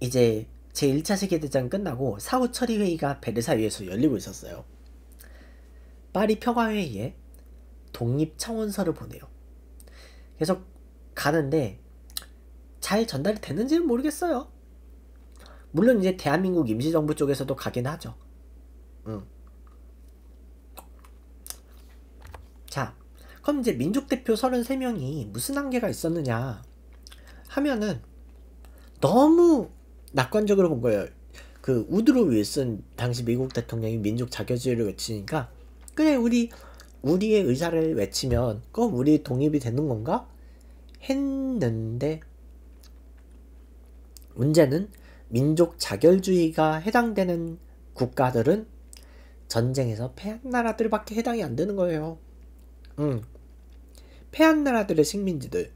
이제 제1차 세계대전 끝나고 사후 처리 회의가 베르사유에서 열리고 있었어요. 파리 평화회의에 독립 청원서를 보내요. 계속 가는데 잘 전달이 됐는지는 모르겠어요. 물론 이제 대한민국 임시정부 쪽에서도 가긴 하죠. 음. 자, 그럼 이제 민족대표 33명이 무슨 한계가 있었느냐 하면은 너무 낙관적으로 본 거예요. 그 우드로 윌슨 당시 미국 대통령이 민족 자결주의를 외치니까 그래 우리 우리의 의사를 외치면 꼭 우리 독립이 되는 건가? 했는데 문제는 민족 자결주의가 해당되는 국가들은 전쟁에서 패한 나라들밖에 해당이 안 되는 거예요. 음. 패한 나라들의 식민지들.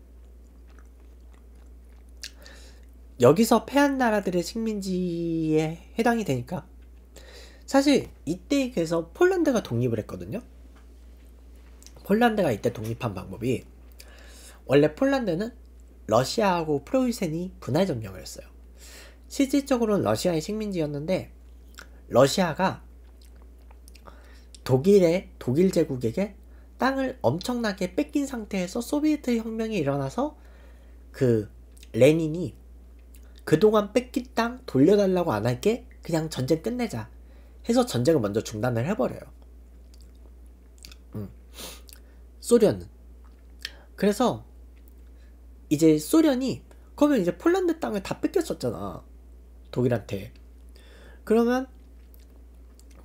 여기서 패한 나라들의 식민지에 해당이 되니까 사실 이때 그래서 폴란드가 독립을 했거든요. 폴란드가 이때 독립한 방법이 원래 폴란드는 러시아하고 프로이센이 분할 점령을 했어요. 실질적으로는 러시아의 식민지였는데 러시아가 독일의 독일 제국에게 땅을 엄청나게 뺏긴 상태에서 소비에트 혁명이 일어나서 그 레닌이 그동안 뺏긴 땅 돌려달라고 안 할게 그냥 전쟁 끝내자 해서 전쟁을 먼저 중단을 해버려요. 소련은. 그래서 이제 소련이 그러면 이제 폴란드 땅을 다 뺏겼었잖아. 독일한테. 그러면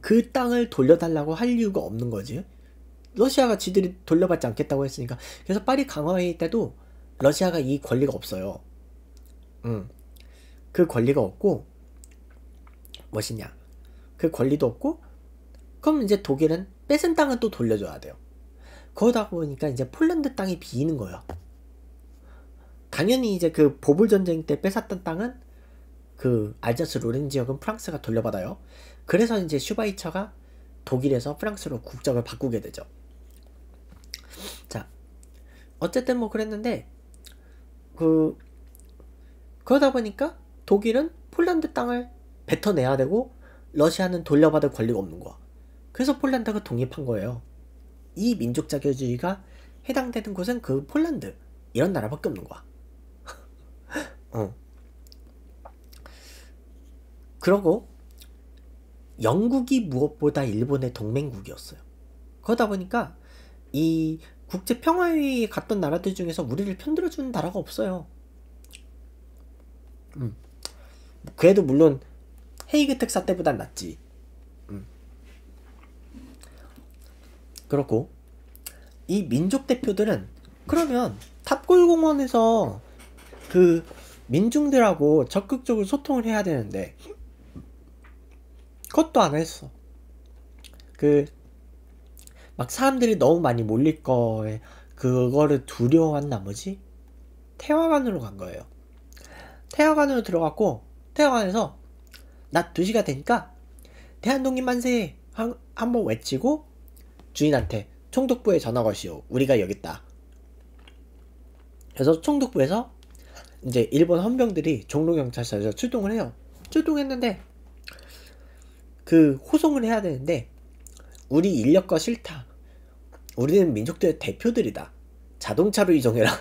그 땅을 돌려달라고 할 이유가 없는 거지. 러시아가 지들이 돌려받지 않겠다고 했으니까. 그래서 파리 강화회의 때도 러시아가 이 권리가 없어요. 음. 그 권리가 없고 무엇이냐. 그 권리도 없고 그럼 이제 독일은 뺏은 땅은 또 돌려줘야 돼요. 그러다 보니까 이제 폴란드 땅이 비는 거예요. 당연히 이제 그 보불 전쟁 때 뺏었던 땅은 그 알자스 로렌 지역은 프랑스가 돌려받아요. 그래서 이제 슈바이처가 독일에서 프랑스로 국적을 바꾸게 되죠. 자, 어쨌든 뭐 그랬는데 그 그러다 보니까 독일은 폴란드 땅을 뱉어내야 되고 러시아는 돌려받을 권리가 없는 거야. 그래서 폴란드가 독립한 거예요. 이 민족 자결주의가 해당되는 곳은 그 폴란드 이런 나라밖에 없는 거야. 어. 그러고 영국이 무엇보다 일본의 동맹국이었어요. 그러다 보니까 이 국제 평화회의에 갔던 나라들 중에서 우리를 편들어 주는 나라가 없어요. 음. 그래도 물론 헤이그 텍사 때보단 낫지. 그렇고 이 민족 대표들은 그러면 탑골공원에서 그 민중들하고 적극적으로 소통을 해야 되는데 그것도 안 했어. 그 막 사람들이 너무 많이 몰릴 거에 그거를 두려워한 나머지 태화관으로 간 거예요. 태화관으로 들어갔고 태화관에서 낮 2시가 되니까 대한독립 만세 한, 번 외치고 주인한테 총독부에 전화 걸시오 우리가 여기 있다. 그래서 총독부에서 이제 일본 헌병들이 종로경찰서에서 출동을 해요. 출동했는데 그 호송을 해야 되는데 우리 인력과 싫다. 우리는 민족들의 대표들이다. 자동차로 이동해라.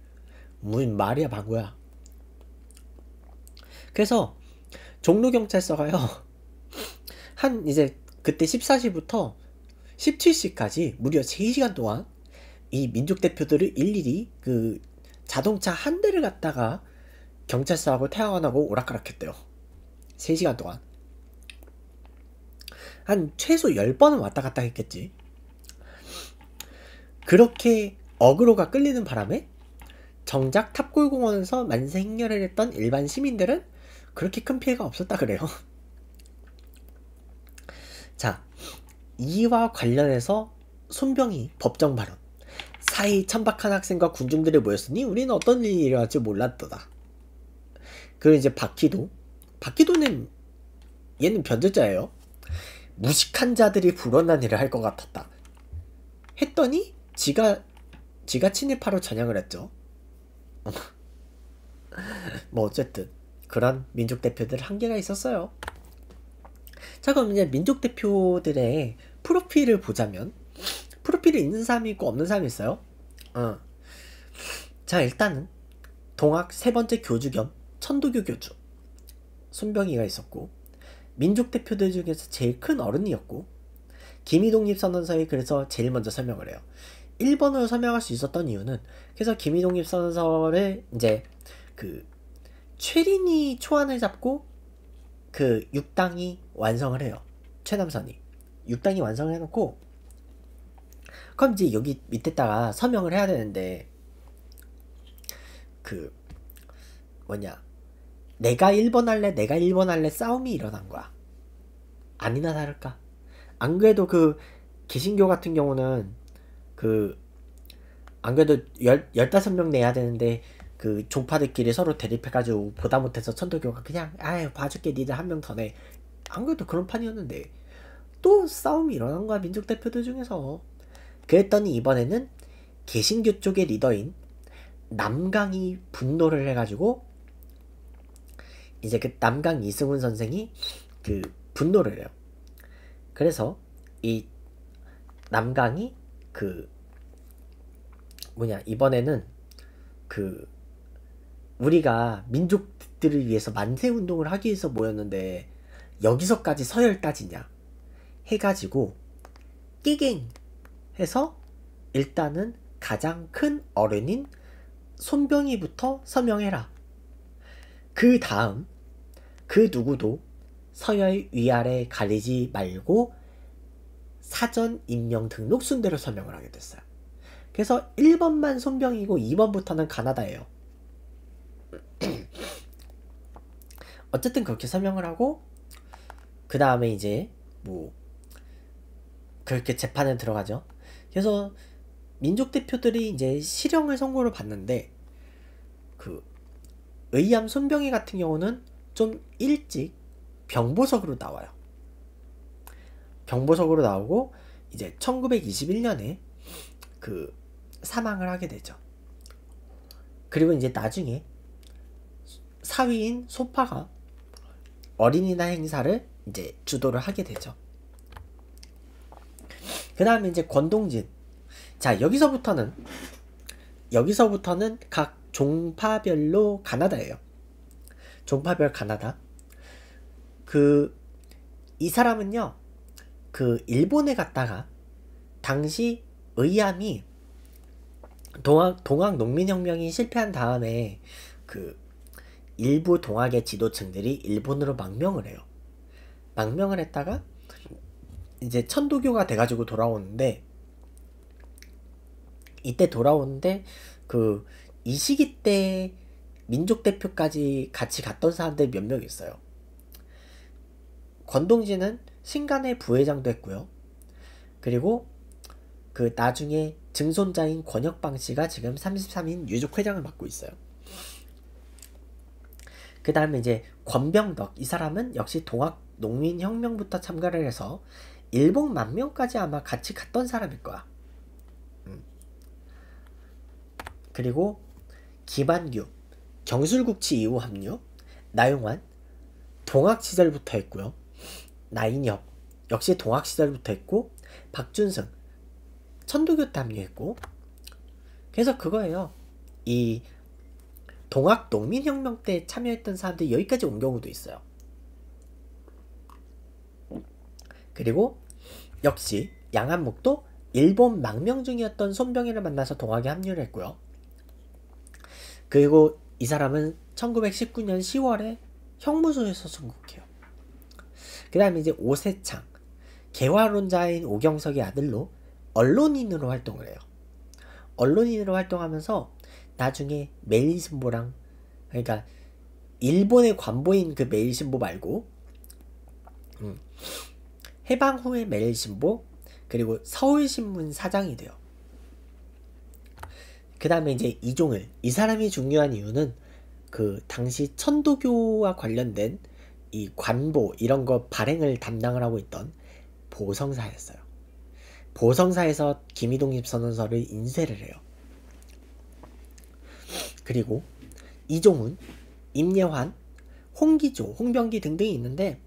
무슨 말이야 방구야 그래서 종로경찰서가요. 한 이제 그때 14시부터 17시까지 무려 3시간 동안 이 민족 대표들을 일일이 그 자동차 한 대를 갖다가 경찰서하고 태양원하고 오락가락했대요. 3시간 동안. 한 최소 10번은 왔다 갔다 했겠지. 그렇게 어그로가 끌리는 바람에 정작 탑골공원에서 만세 행렬을 했던 일반 시민들은 그렇게 큰 피해가 없었다 그래요. 자, 이와 관련해서 손병희 법정 발언 사이 천박한 학생과 군중들이 모였으니 우리는 어떤 일이 일어날지 몰랐더다. 그리고 이제 박희도 박희도는 얘는 변절자예요. 무식한 자들이 불어난 일을 할 것 같았다. 했더니 지가 지가 친일파로 전향을 했죠. 뭐 어쨌든 그런 민족 대표들 한계가 있었어요. 자 그럼 이제 민족 대표들의 프로필을 보자면 프로필이 있는 사람이 있고 없는 사람이 있어요. 어. 자 일단은 동학 세 번째 교주 겸 천도교 교주 손병이가 있었고 민족 대표들 중에서 제일 큰 어른이었고 김희동 입선언서에 그래서 제일 먼저 설명을 해요. 1번으로 설명할 수 있었던 이유는 그래서 김희동 입선언서를 이제 그 최린이 초안을 잡고 그 육당이 완성을 해요. 최남선이. 6단이 완성을 해놓고 그럼 이제 여기 밑에다가 서명을 해야 되는데 그 뭐냐 내가 1번 할래 내가 1번 할래 싸움이 일어난 거야. 아니나 다를까. 안 그래도 그 개신교 같은 경우는 그 안 그래도 열, 15명 내야 되는데 그 종파들끼리 서로 대립해가지고 보다 못해서 천도교가 그냥 아유 봐줄게 니들 한명더내 안그래도 그런 판이었는데 또 싸움이 일어난 거야 민족 대표들 중에서 그랬더니 이번에는 개신교 쪽의 리더인 남강이 분노를 해가지고 이제 그 남강 이승훈 선생이 그 분노를 해요. 그래서 이 남강이 그 뭐냐 이번에는 그 우리가 민족들을 위해서 만세 운동을 하기 위해서 모였는데 여기서까지 서열 따지냐 해가지고 끼갱 해서 일단은 가장 큰 어른인 손병이부터 서명해라. 그 다음 그 누구도 서열 위아래 가리지 말고 사전 임명 등록 순대로 서명을 하게 됐어요. 그래서 1번만 손병이고 2번부터는 가나다예요. 어쨌든 그렇게 서명을 하고 그 다음에 이제 뭐 그렇게 재판에 들어가죠. 그래서 민족 대표들이 이제 실형을 선고를 받는데 그 의암 손병희 같은 경우는 좀 일찍 병보석으로 나와요. 병보석으로 나오고 이제 1921년에 그 사망을 하게 되죠. 그리고 이제 나중에 사위인 소파가 어린이날 행사를 이제 주도를 하게 되죠. 그 다음에 이제 권동진. 자, 여기서부터는, 여기서부터는 각 종파별로 가나다예요. 종파별 가나다. 그, 이 사람은요, 그, 일본에 갔다가, 당시 의암이 동학, 동학 농민혁명이 실패한 다음에, 그, 일부 동학의 지도층들이 일본으로 망명을 해요. 망명을 했다가 이제 천도교가 돼가지고 돌아오는데 이때 돌아오는데 그 이 시기 때 민족 대표까지 같이 갔던 사람들 몇 명 있어요. 권동진은 신간의 부회장도 했고요. 그리고 그 나중에 증손자인 권혁방 씨가 지금 33인 유족회장을 맡고 있어요. 그 다음에 이제 권병덕 이 사람은 역시 동학 농민혁명부터 참가를 해서 일본 만명까지 아마 같이 갔던 사람일 거야. 음. 그리고 김한규, 경술국치 이후 합류, 나용환, 동학 시절부터 했고요. 나인엽, 역시 동학 시절부터 했고, 박준승, 천도교 때 합류했고, 그래서 그거예요. 이 동학 농민혁명 때 참여했던 사람들이 여기까지 온 경우도 있어요. 그리고 역시 양한목도 일본 망명 중이었던 손병희를 만나서 동학에 합류를 했고요. 그리고 이 사람은 1919년 10월에 형무소에서 선국해요. 그 다음에 이제 오세창, 개화론자인 오경석의 아들로 언론인으로 활동을 해요. 언론인으로 활동하면서 나중에 매일신보랑 그러니까 일본의 관보인 그 매일신보 말고 음, 해방 후의 매일신보 그리고 서울신문 사장이 돼요. 그 다음에 이제 이종을 이 사람이 중요한 이유는 그 당시 천도교와 관련된 이 관보 이런 거 발행을 담당을 하고 있던 보성사였어요. 보성사에서 김희동 입선언서를 인쇄를 해요. 그리고 이종훈, 임예환, 홍기조, 홍병기 등등이 있는데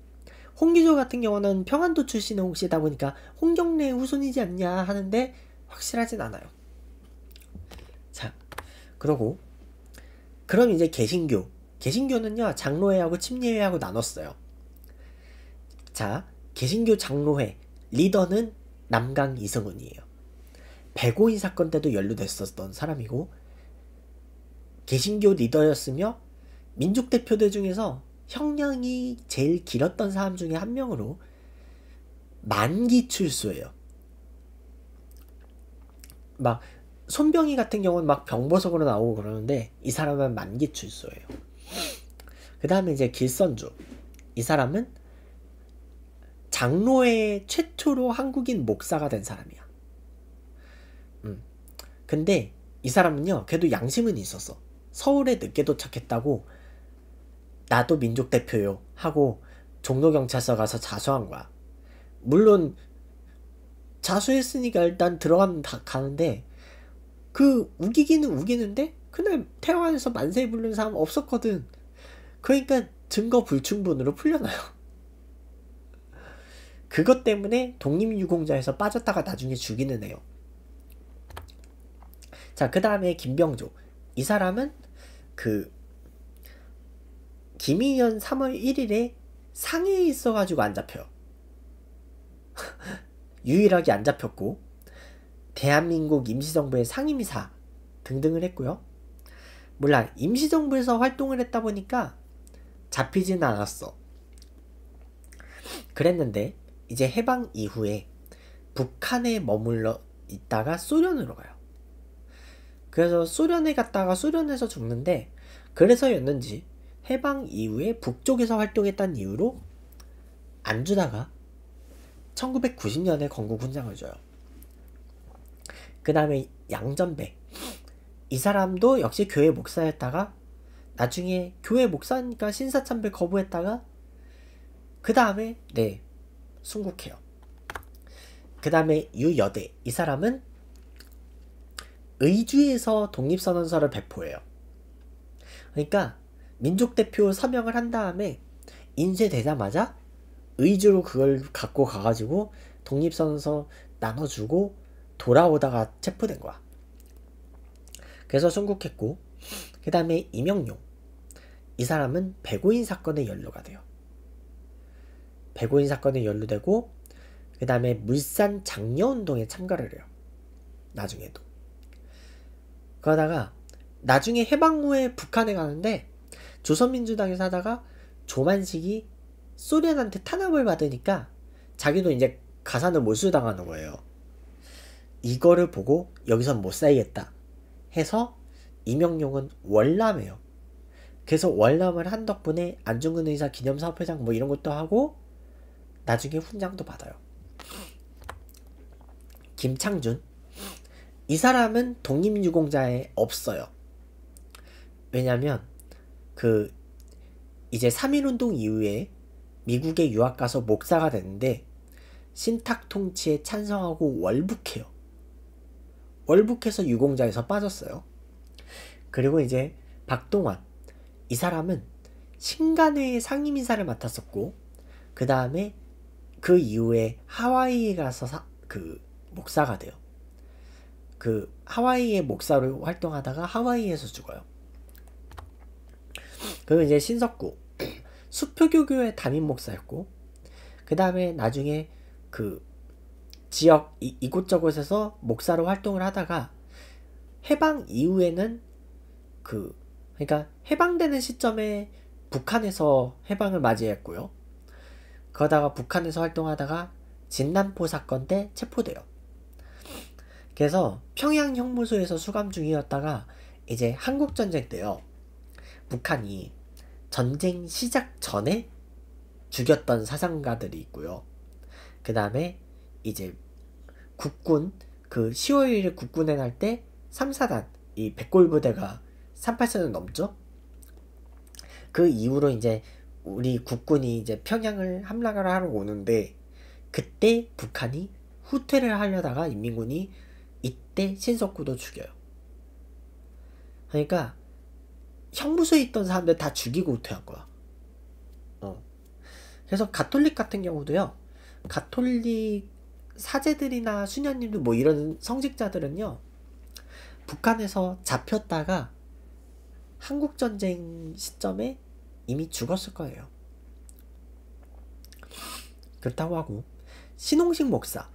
홍기조 같은 경우는 평안도 출신의 홍씨다 보니까 홍경래의 후손이지 않냐 하는데 확실하진 않아요. 자, 그러고 그럼 이제 개신교. 개신교는요, 장로회하고 침례회하고 나눴어요. 자, 개신교 장로회 리더는 남강 이승훈이에요. 백오인 사건 때도 연루됐었던 사람이고 개신교 리더였으며 민족 대표들 중에서 형량이 제일 길었던 사람 중에 한 명으로 만기 출소예요. 막 손병희 같은 경우는 막 병보석으로 나오고 그러는데 이 사람은 만기 출소예요. 그 다음에 이제 길선주 이 사람은 장로의 최초로 한국인 목사가 된 사람이야. 음. 근데 이 사람은요, 그래도 양심은 있었어. 서울에 늦게 도착했다고 나도 민족 대표요 하고 종로 경찰서 가서 자수한 거야. 물론 자수했으니까 일단 들어가면 다 가는데 그 우기기는 우기는데 그날 태화에서 만세 부르는 사람 없었거든. 그러니까 증거 불충분으로 풀려나요. 그것 때문에 독립유공자에서 빠졌다가 나중에 죽이는 애요. 자, 그 다음에 김병조. 이 사람은 그 김희연 3월 1일에 상해에 있어가지고 안 잡혀요. 유일하게 안 잡혔고 대한민국 임시정부의 상임이사 등등을 했고요. 물론 임시정부에서 활동을 했다 보니까 잡히진 않았어. 그랬는데 이제 해방 이후에 북한에 머물러 있다가 소련으로 가요. 그래서 소련에 갔다가 소련에서 죽는데 그래서였는지 해방 이후에 북쪽에서 활동했다는 이유로 안 주다가 1990년에 건국 훈장을 줘요. 그 다음에 양전배 이 사람도 역시 교회 목사였다가 나중에 교회 목사니까 신사참배 거부했다가 그 다음에 네 순국해요. 그 다음에 유여대 이 사람은 의주에서 독립선언서를 배포해요. 그러니까 민족 대표 서명을 한 다음에 인쇄되자마자 의주로 그걸 갖고 가가지고 독립선언서 나눠주고 돌아오다가 체포된 거야. 그래서 송국했고그 다음에 이명용 이 사람은 배고인 사건에 연루가 돼요. 배고인 사건에 연루되고 그 다음에 물산 장려운동에 참가를 해요. 나중에도. 그러다가 나중에 해방 후에 북한에 가는데 조선민주당에서 하다가 조만식이 소련한테 탄압을 받으니까 자기도 이제 가산을 몰수당하는 거예요. 이거를 보고 여기선 못 살겠다 해서 이명용은 월남해요. 그래서 월남을 한 덕분에 안중근 의사 기념사업회장 뭐 이런 것도 하고 나중에 훈장도 받아요. 김창준 이 사람은 독립유공자에 없어요. 왜냐면 그 이제 3.1운동 이후에 미국에 유학가서 목사가 됐는데 신탁통치에 찬성하고 월북해요. 월북해서 유공자에서 빠졌어요. 그리고 이제 박동환 이 사람은 신간회의 상임이사를 맡았었고 그 다음에 그 이후에 하와이에 가서 사, 그 목사가 돼요. 그 하와이의 목사로 활동하다가 하와이에서 죽어요. 그리고 이제 신석구 수표교교의 담임 목사였고 그 다음에 나중에 그 지역 이, 이곳저곳에서 목사로 활동을 하다가 해방 이후에는 그 그러니까 해방되는 시점에 북한에서 해방을 맞이했고요. 그러다가 북한에서 활동하다가 진남포 사건 때 체포돼요. 그래서 평양 형무소에서 수감 중이었다가 이제 한국 전쟁 때요. 북한이 전쟁 시작 전에 죽였던 사상가들이 있고요. 그 다음에 이제 국군 그 10월 1일 국군에 날때 3사단 이 백골부대가 38선을 넘죠. 그 이후로 이제 우리 국군이 이제 평양을 함락을 하러 오는데 그때 북한이 후퇴를 하려다가 인민군이 이때 신석구도 죽여요. 그러니까 형무소에 있던 사람들 다 죽이고 우퇴한 거야. 어. 그래서 가톨릭 같은 경우도요. 가톨릭 사제들이나 수녀님들 뭐 이런 성직자들은요. 북한에서 잡혔다가 한국 전쟁 시점에 이미 죽었을 거예요. 그렇다고 하고 신홍식 목사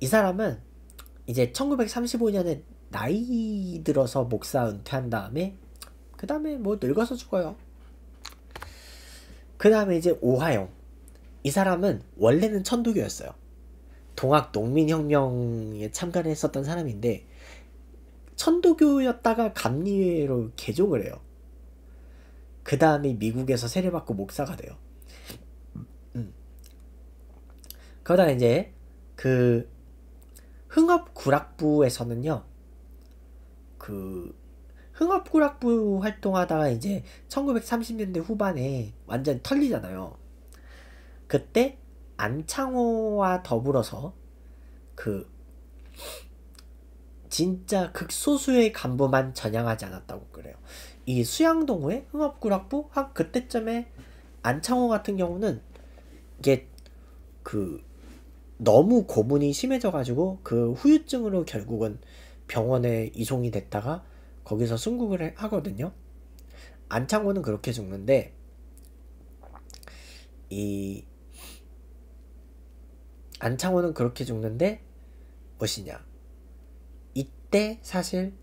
이 사람은 이제 1935년에 나이 들어서 목사 은퇴한 다음에 그 다음에 뭐 늙어서 죽어요. 그 다음에 이제 오하영 이 사람은 원래는 천도교였어요. 동학 농민혁명에 참가를 했었던 사람인데 천도교였다가 감리회로 개종을 해요. 그 다음에 미국에서 세례받고 목사가 돼요. 음. 그러다 이제 그 흥업구락부에서는요, 그, 흥업구락부 활동하다가 이제 1930년대 후반에 완전 털리잖아요. 그때 안창호와 더불어서 그, 진짜 극소수의 간부만 전향하지 않았다고 그래요. 이 수양동호회 흥업구락부 한 그때쯤에 안창호 같은 경우는 이게 그 너무 고문이 심해져가지고 그 후유증으로 결국은 병원에 이송이 됐다가 거기서 순국을 하거든요. 안창호는 그렇게 죽는데 이 안창호는 그렇게 죽는데 무엇이냐 이때 사실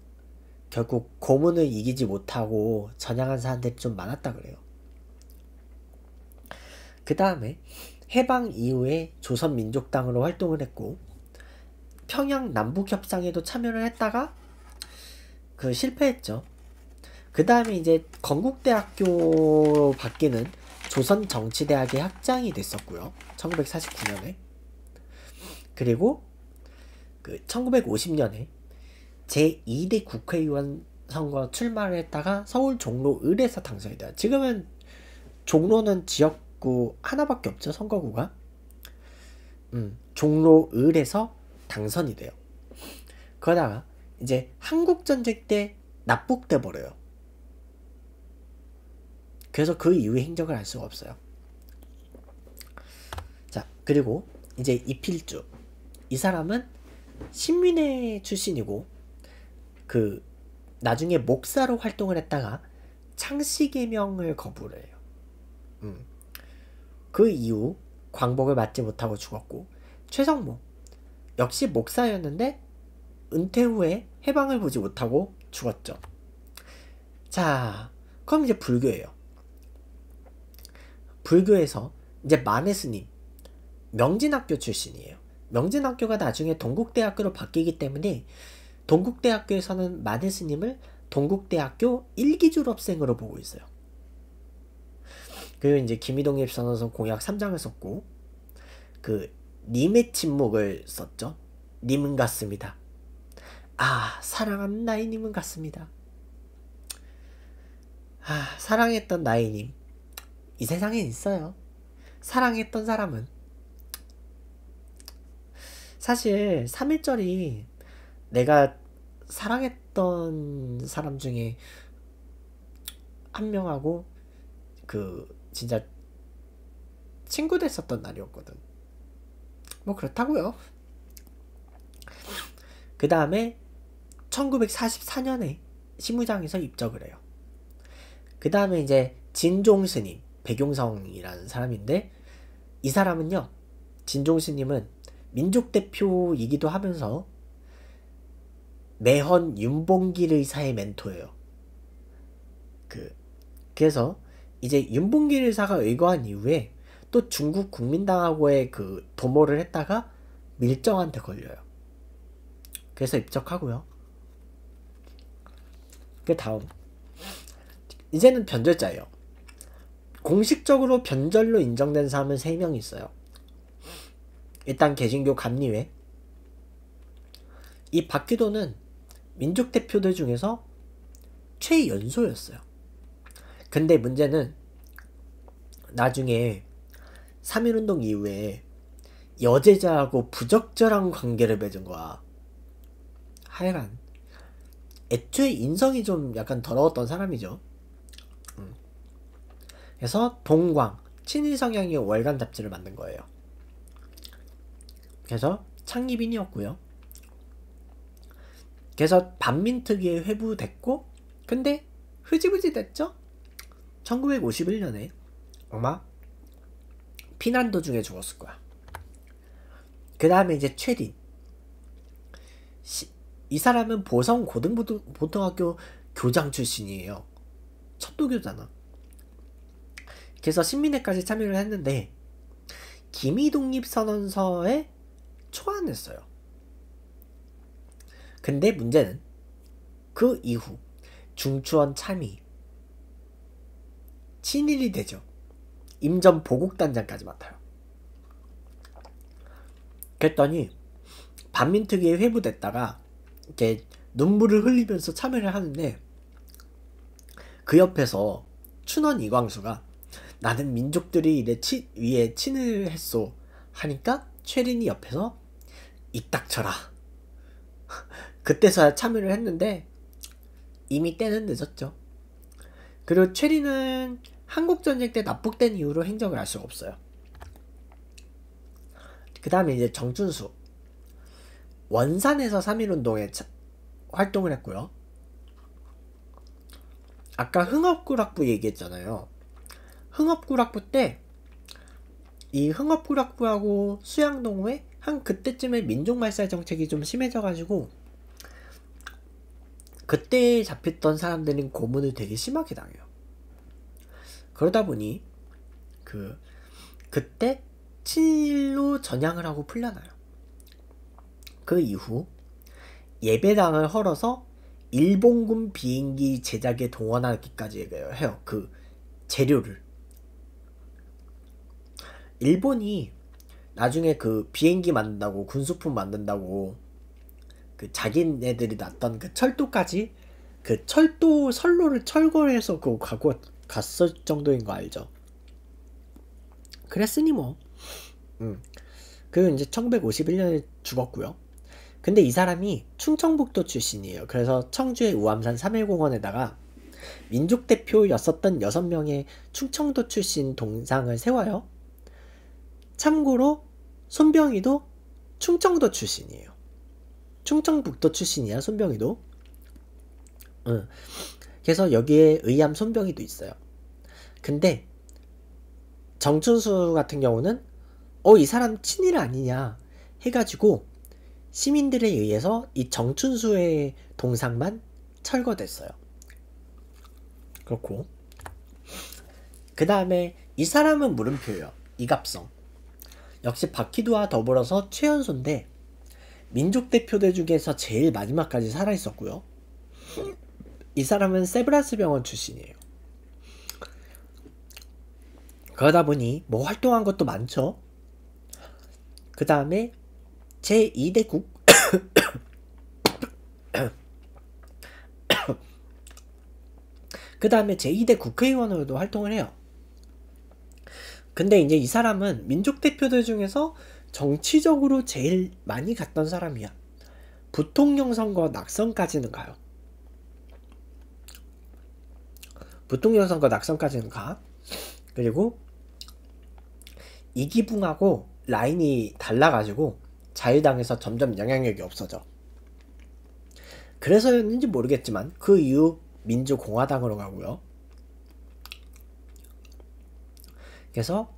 결국 고문을 이기지 못하고 전향한 사람들이 좀 많았다 그래요. 그 다음에 해방 이후에 조선민족당으로 활동을 했고 평양 남북협상에도 참여를 했다가 그 실패했죠. 그 다음에 이제 건국대학교 바뀌는 조선정치대학의 학장이 됐었고요. 1949년에. 그리고 그 1950년에 제2대 국회의원 선거 출마를 했다가 서울 종로 을에서 당선이 돼요. 지금은 종로는 지역 지역 하나밖에 없죠 선거구가 음, 종로을에서 당선이 돼요 그러다가 이제 한국전쟁 때 납북돼 버려요 그래서 그이후 행적을 할 수가 없어요 자 그리고 이제 이필주 이 사람은 신민회 출신이고 그 나중에 목사로 활동을 했다가 창씨개명을 거부를 해요. 음. 그 이후 광복을 맞지 못하고 죽었고 최성모 역시 목사였는데 은퇴 후에 해방을 보지 못하고 죽었죠. 자, 그럼 이제 불교예요. 불교에서 이제 만해 스님 명진학교 출신이에요. 명진학교가 나중에 동국대학교로 바뀌기 때문에 동국대학교에서는 만해 스님을 동국대학교 일기 졸업생으로 보고 있어요. 그 이제 김희동 입선서 공약 3장을 썼고 그 님의 침묵을 썼죠. 님은 같습니다. 아 사랑한 나이님은 같습니다. 아 사랑했던 나이님 이 세상에 있어요. 사랑했던 사람은 사실 3일절이 내가 사랑했던 사람 중에 한 명하고 그 진짜 친구 됐었던 날이었거든. 뭐 그렇다고요. 그 다음에 1944년에 시무장에서 입적을 해요. 그 다음에 이제 진종 스님, 백용성이라는 사람인데 이 사람은요, 진종 스님은 민족 대표이기도 하면서 매헌 윤봉길 의사의 멘토예요. 그 그래서 이제 윤봉길 의사가 의거한 이후에 또 중국 국민당하고의 그 도모를 했다가 밀정한테 걸려요. 그래서 입적하고요. 그 다음 이제는 변절자예요. 공식적으로 변절로 인정된 사람은 3명 있어요. 일단 개신교 감리회 이 박기도는 민족 대표들 중에서 최연소였어요. 근데 문제는 나중에 3.1운동 이후에 여제자하고 부적절한 관계를 맺은 거야. 하여간 애초에 인성이 좀 약간 더러웠던 사람이죠. 음. 그래서 봉광, 친일 성향의 월간 잡지를 만든 거예요. 그래서 창립인이었고요. 그래서 반민특위에 회부됐고 근데 흐지부지 됐죠? 1951년에 아마 피난도 중에 죽었을 거야. 그 다음에 이제 최린. 시, 이 사람은 보성 고등보등학교 교장 출신이에요. 첫도교잖아. 그래서 신민회까지 참여를 했는데 기미독립선언서에 초안했어요. 근데 문제는 그 이후 중추원 참의, 친일이 되죠. 임전 보국단장까지 맡아요. 그랬더니 반민특위에 회부됐다가 이렇게 눈물을 흘리면서 참여를 하는데 그 옆에서 춘원 이광수가 나는 민족들이 내 치, 위에 친을 했소 하니까 최린이 옆에서 이딱 쳐라 그때서야 참여를 했는데 이미 때는 늦었죠 그리고 최린은 한국전쟁 때 납북된 이후로 행적을 알 수가 없어요. 그 다음에 이제 정춘수. 원산에서 3.1운동에 활동을 했고요. 아까 흥업구락부 얘기했잖아요. 흥업구락부 때 이 흥업구락부하고 수양동호회 한 그때쯤에 민족말살 정책이 좀 심해져가지고 그때 잡혔던 사람들은 고문을 되게 심하게 당해요. 그러다 보니 그 그때 친일로 전향을 하고 풀려나요. 그 이후 예배당을 헐어서 일본군 비행기 제작에 동원하기까지 해요. 그 재료를. 일본이 나중에 그 비행기 만든다고 군수품 만든다고 그 자기네들이 났던 그 철도까지 그 철도 선로를 철거해서 그거 갖고 갔을 정도인 거 알죠? 그랬으니 뭐. 음. 그 이제 1951년에 죽었고요. 근데 이 사람이 충청북도 출신이에요. 그래서 청주의 우암산 3일공원에다가 민족 대표였었던 6명의 충청도 출신 동상을 세워요. 참고로 손병희도 충청도 출신이에요. 충청북도 출신이야 손병희도. 응. 그래서 여기에 의암 손병희도 있어요. 근데 정춘수 같은 경우는 어 이 사람 친일 아니냐 해가지고 시민들에 의해서 이 정춘수의 동상만 철거됐어요. 그렇고 그 다음에 이 사람은 물음표예요. 이갑성 역시 박희두와 더불어서 최연소인데 민족 대표대 중에서 제일 마지막까지 살아있었고요. 이 사람은 세브란스 병원 출신이에요. 그러다 보니 뭐 활동한 것도 많죠. 그 다음에 제2대국 그 다음에 제2대 국회의원으로도 활동을 해요. 근데 이제 이 사람은 민족 대표들 중에서 정치적으로 제일 많이 갔던 사람이야. 부통령 선거 낙선까지는 가요. 부통령 선거 낙선까지는 가. 그리고 이기붕하고 라인이 달라가지고 자유당에서 점점 영향력이 없어져. 그래서였는지 모르겠지만 그 이후 민주공화당으로 가고요. 그래서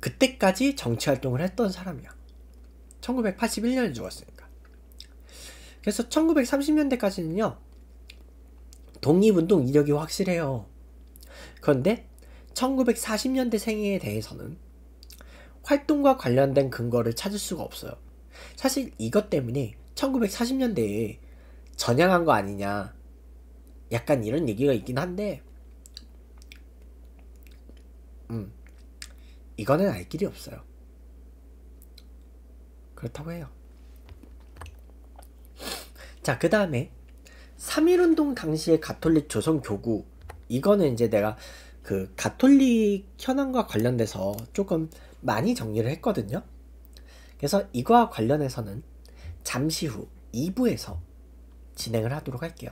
그때까지 정치활동을 했던 사람이야. 1981년에 죽었으니까. 그래서 1930년대까지는요. 독립운동 이력이 확실해요. 그런데 1940년대 생애에 대해서는 활동과 관련된 근거를 찾을 수가 없어요. 사실 이것 때문에 1940년대에 전향한 거 아니냐 약간 이런 얘기가 있긴 한데 음 이거는 알 길이 없어요. 그렇다고 해요. 자, 그 다음에 3.1운동 당시의 가톨릭 조선 교구 이거는 이제 내가 그 가톨릭 현황과 관련돼서 조금 많이 정리를 했거든요. 그래서 이거와 관련해서는 잠시 후 2부에서 진행을 하도록 할게요.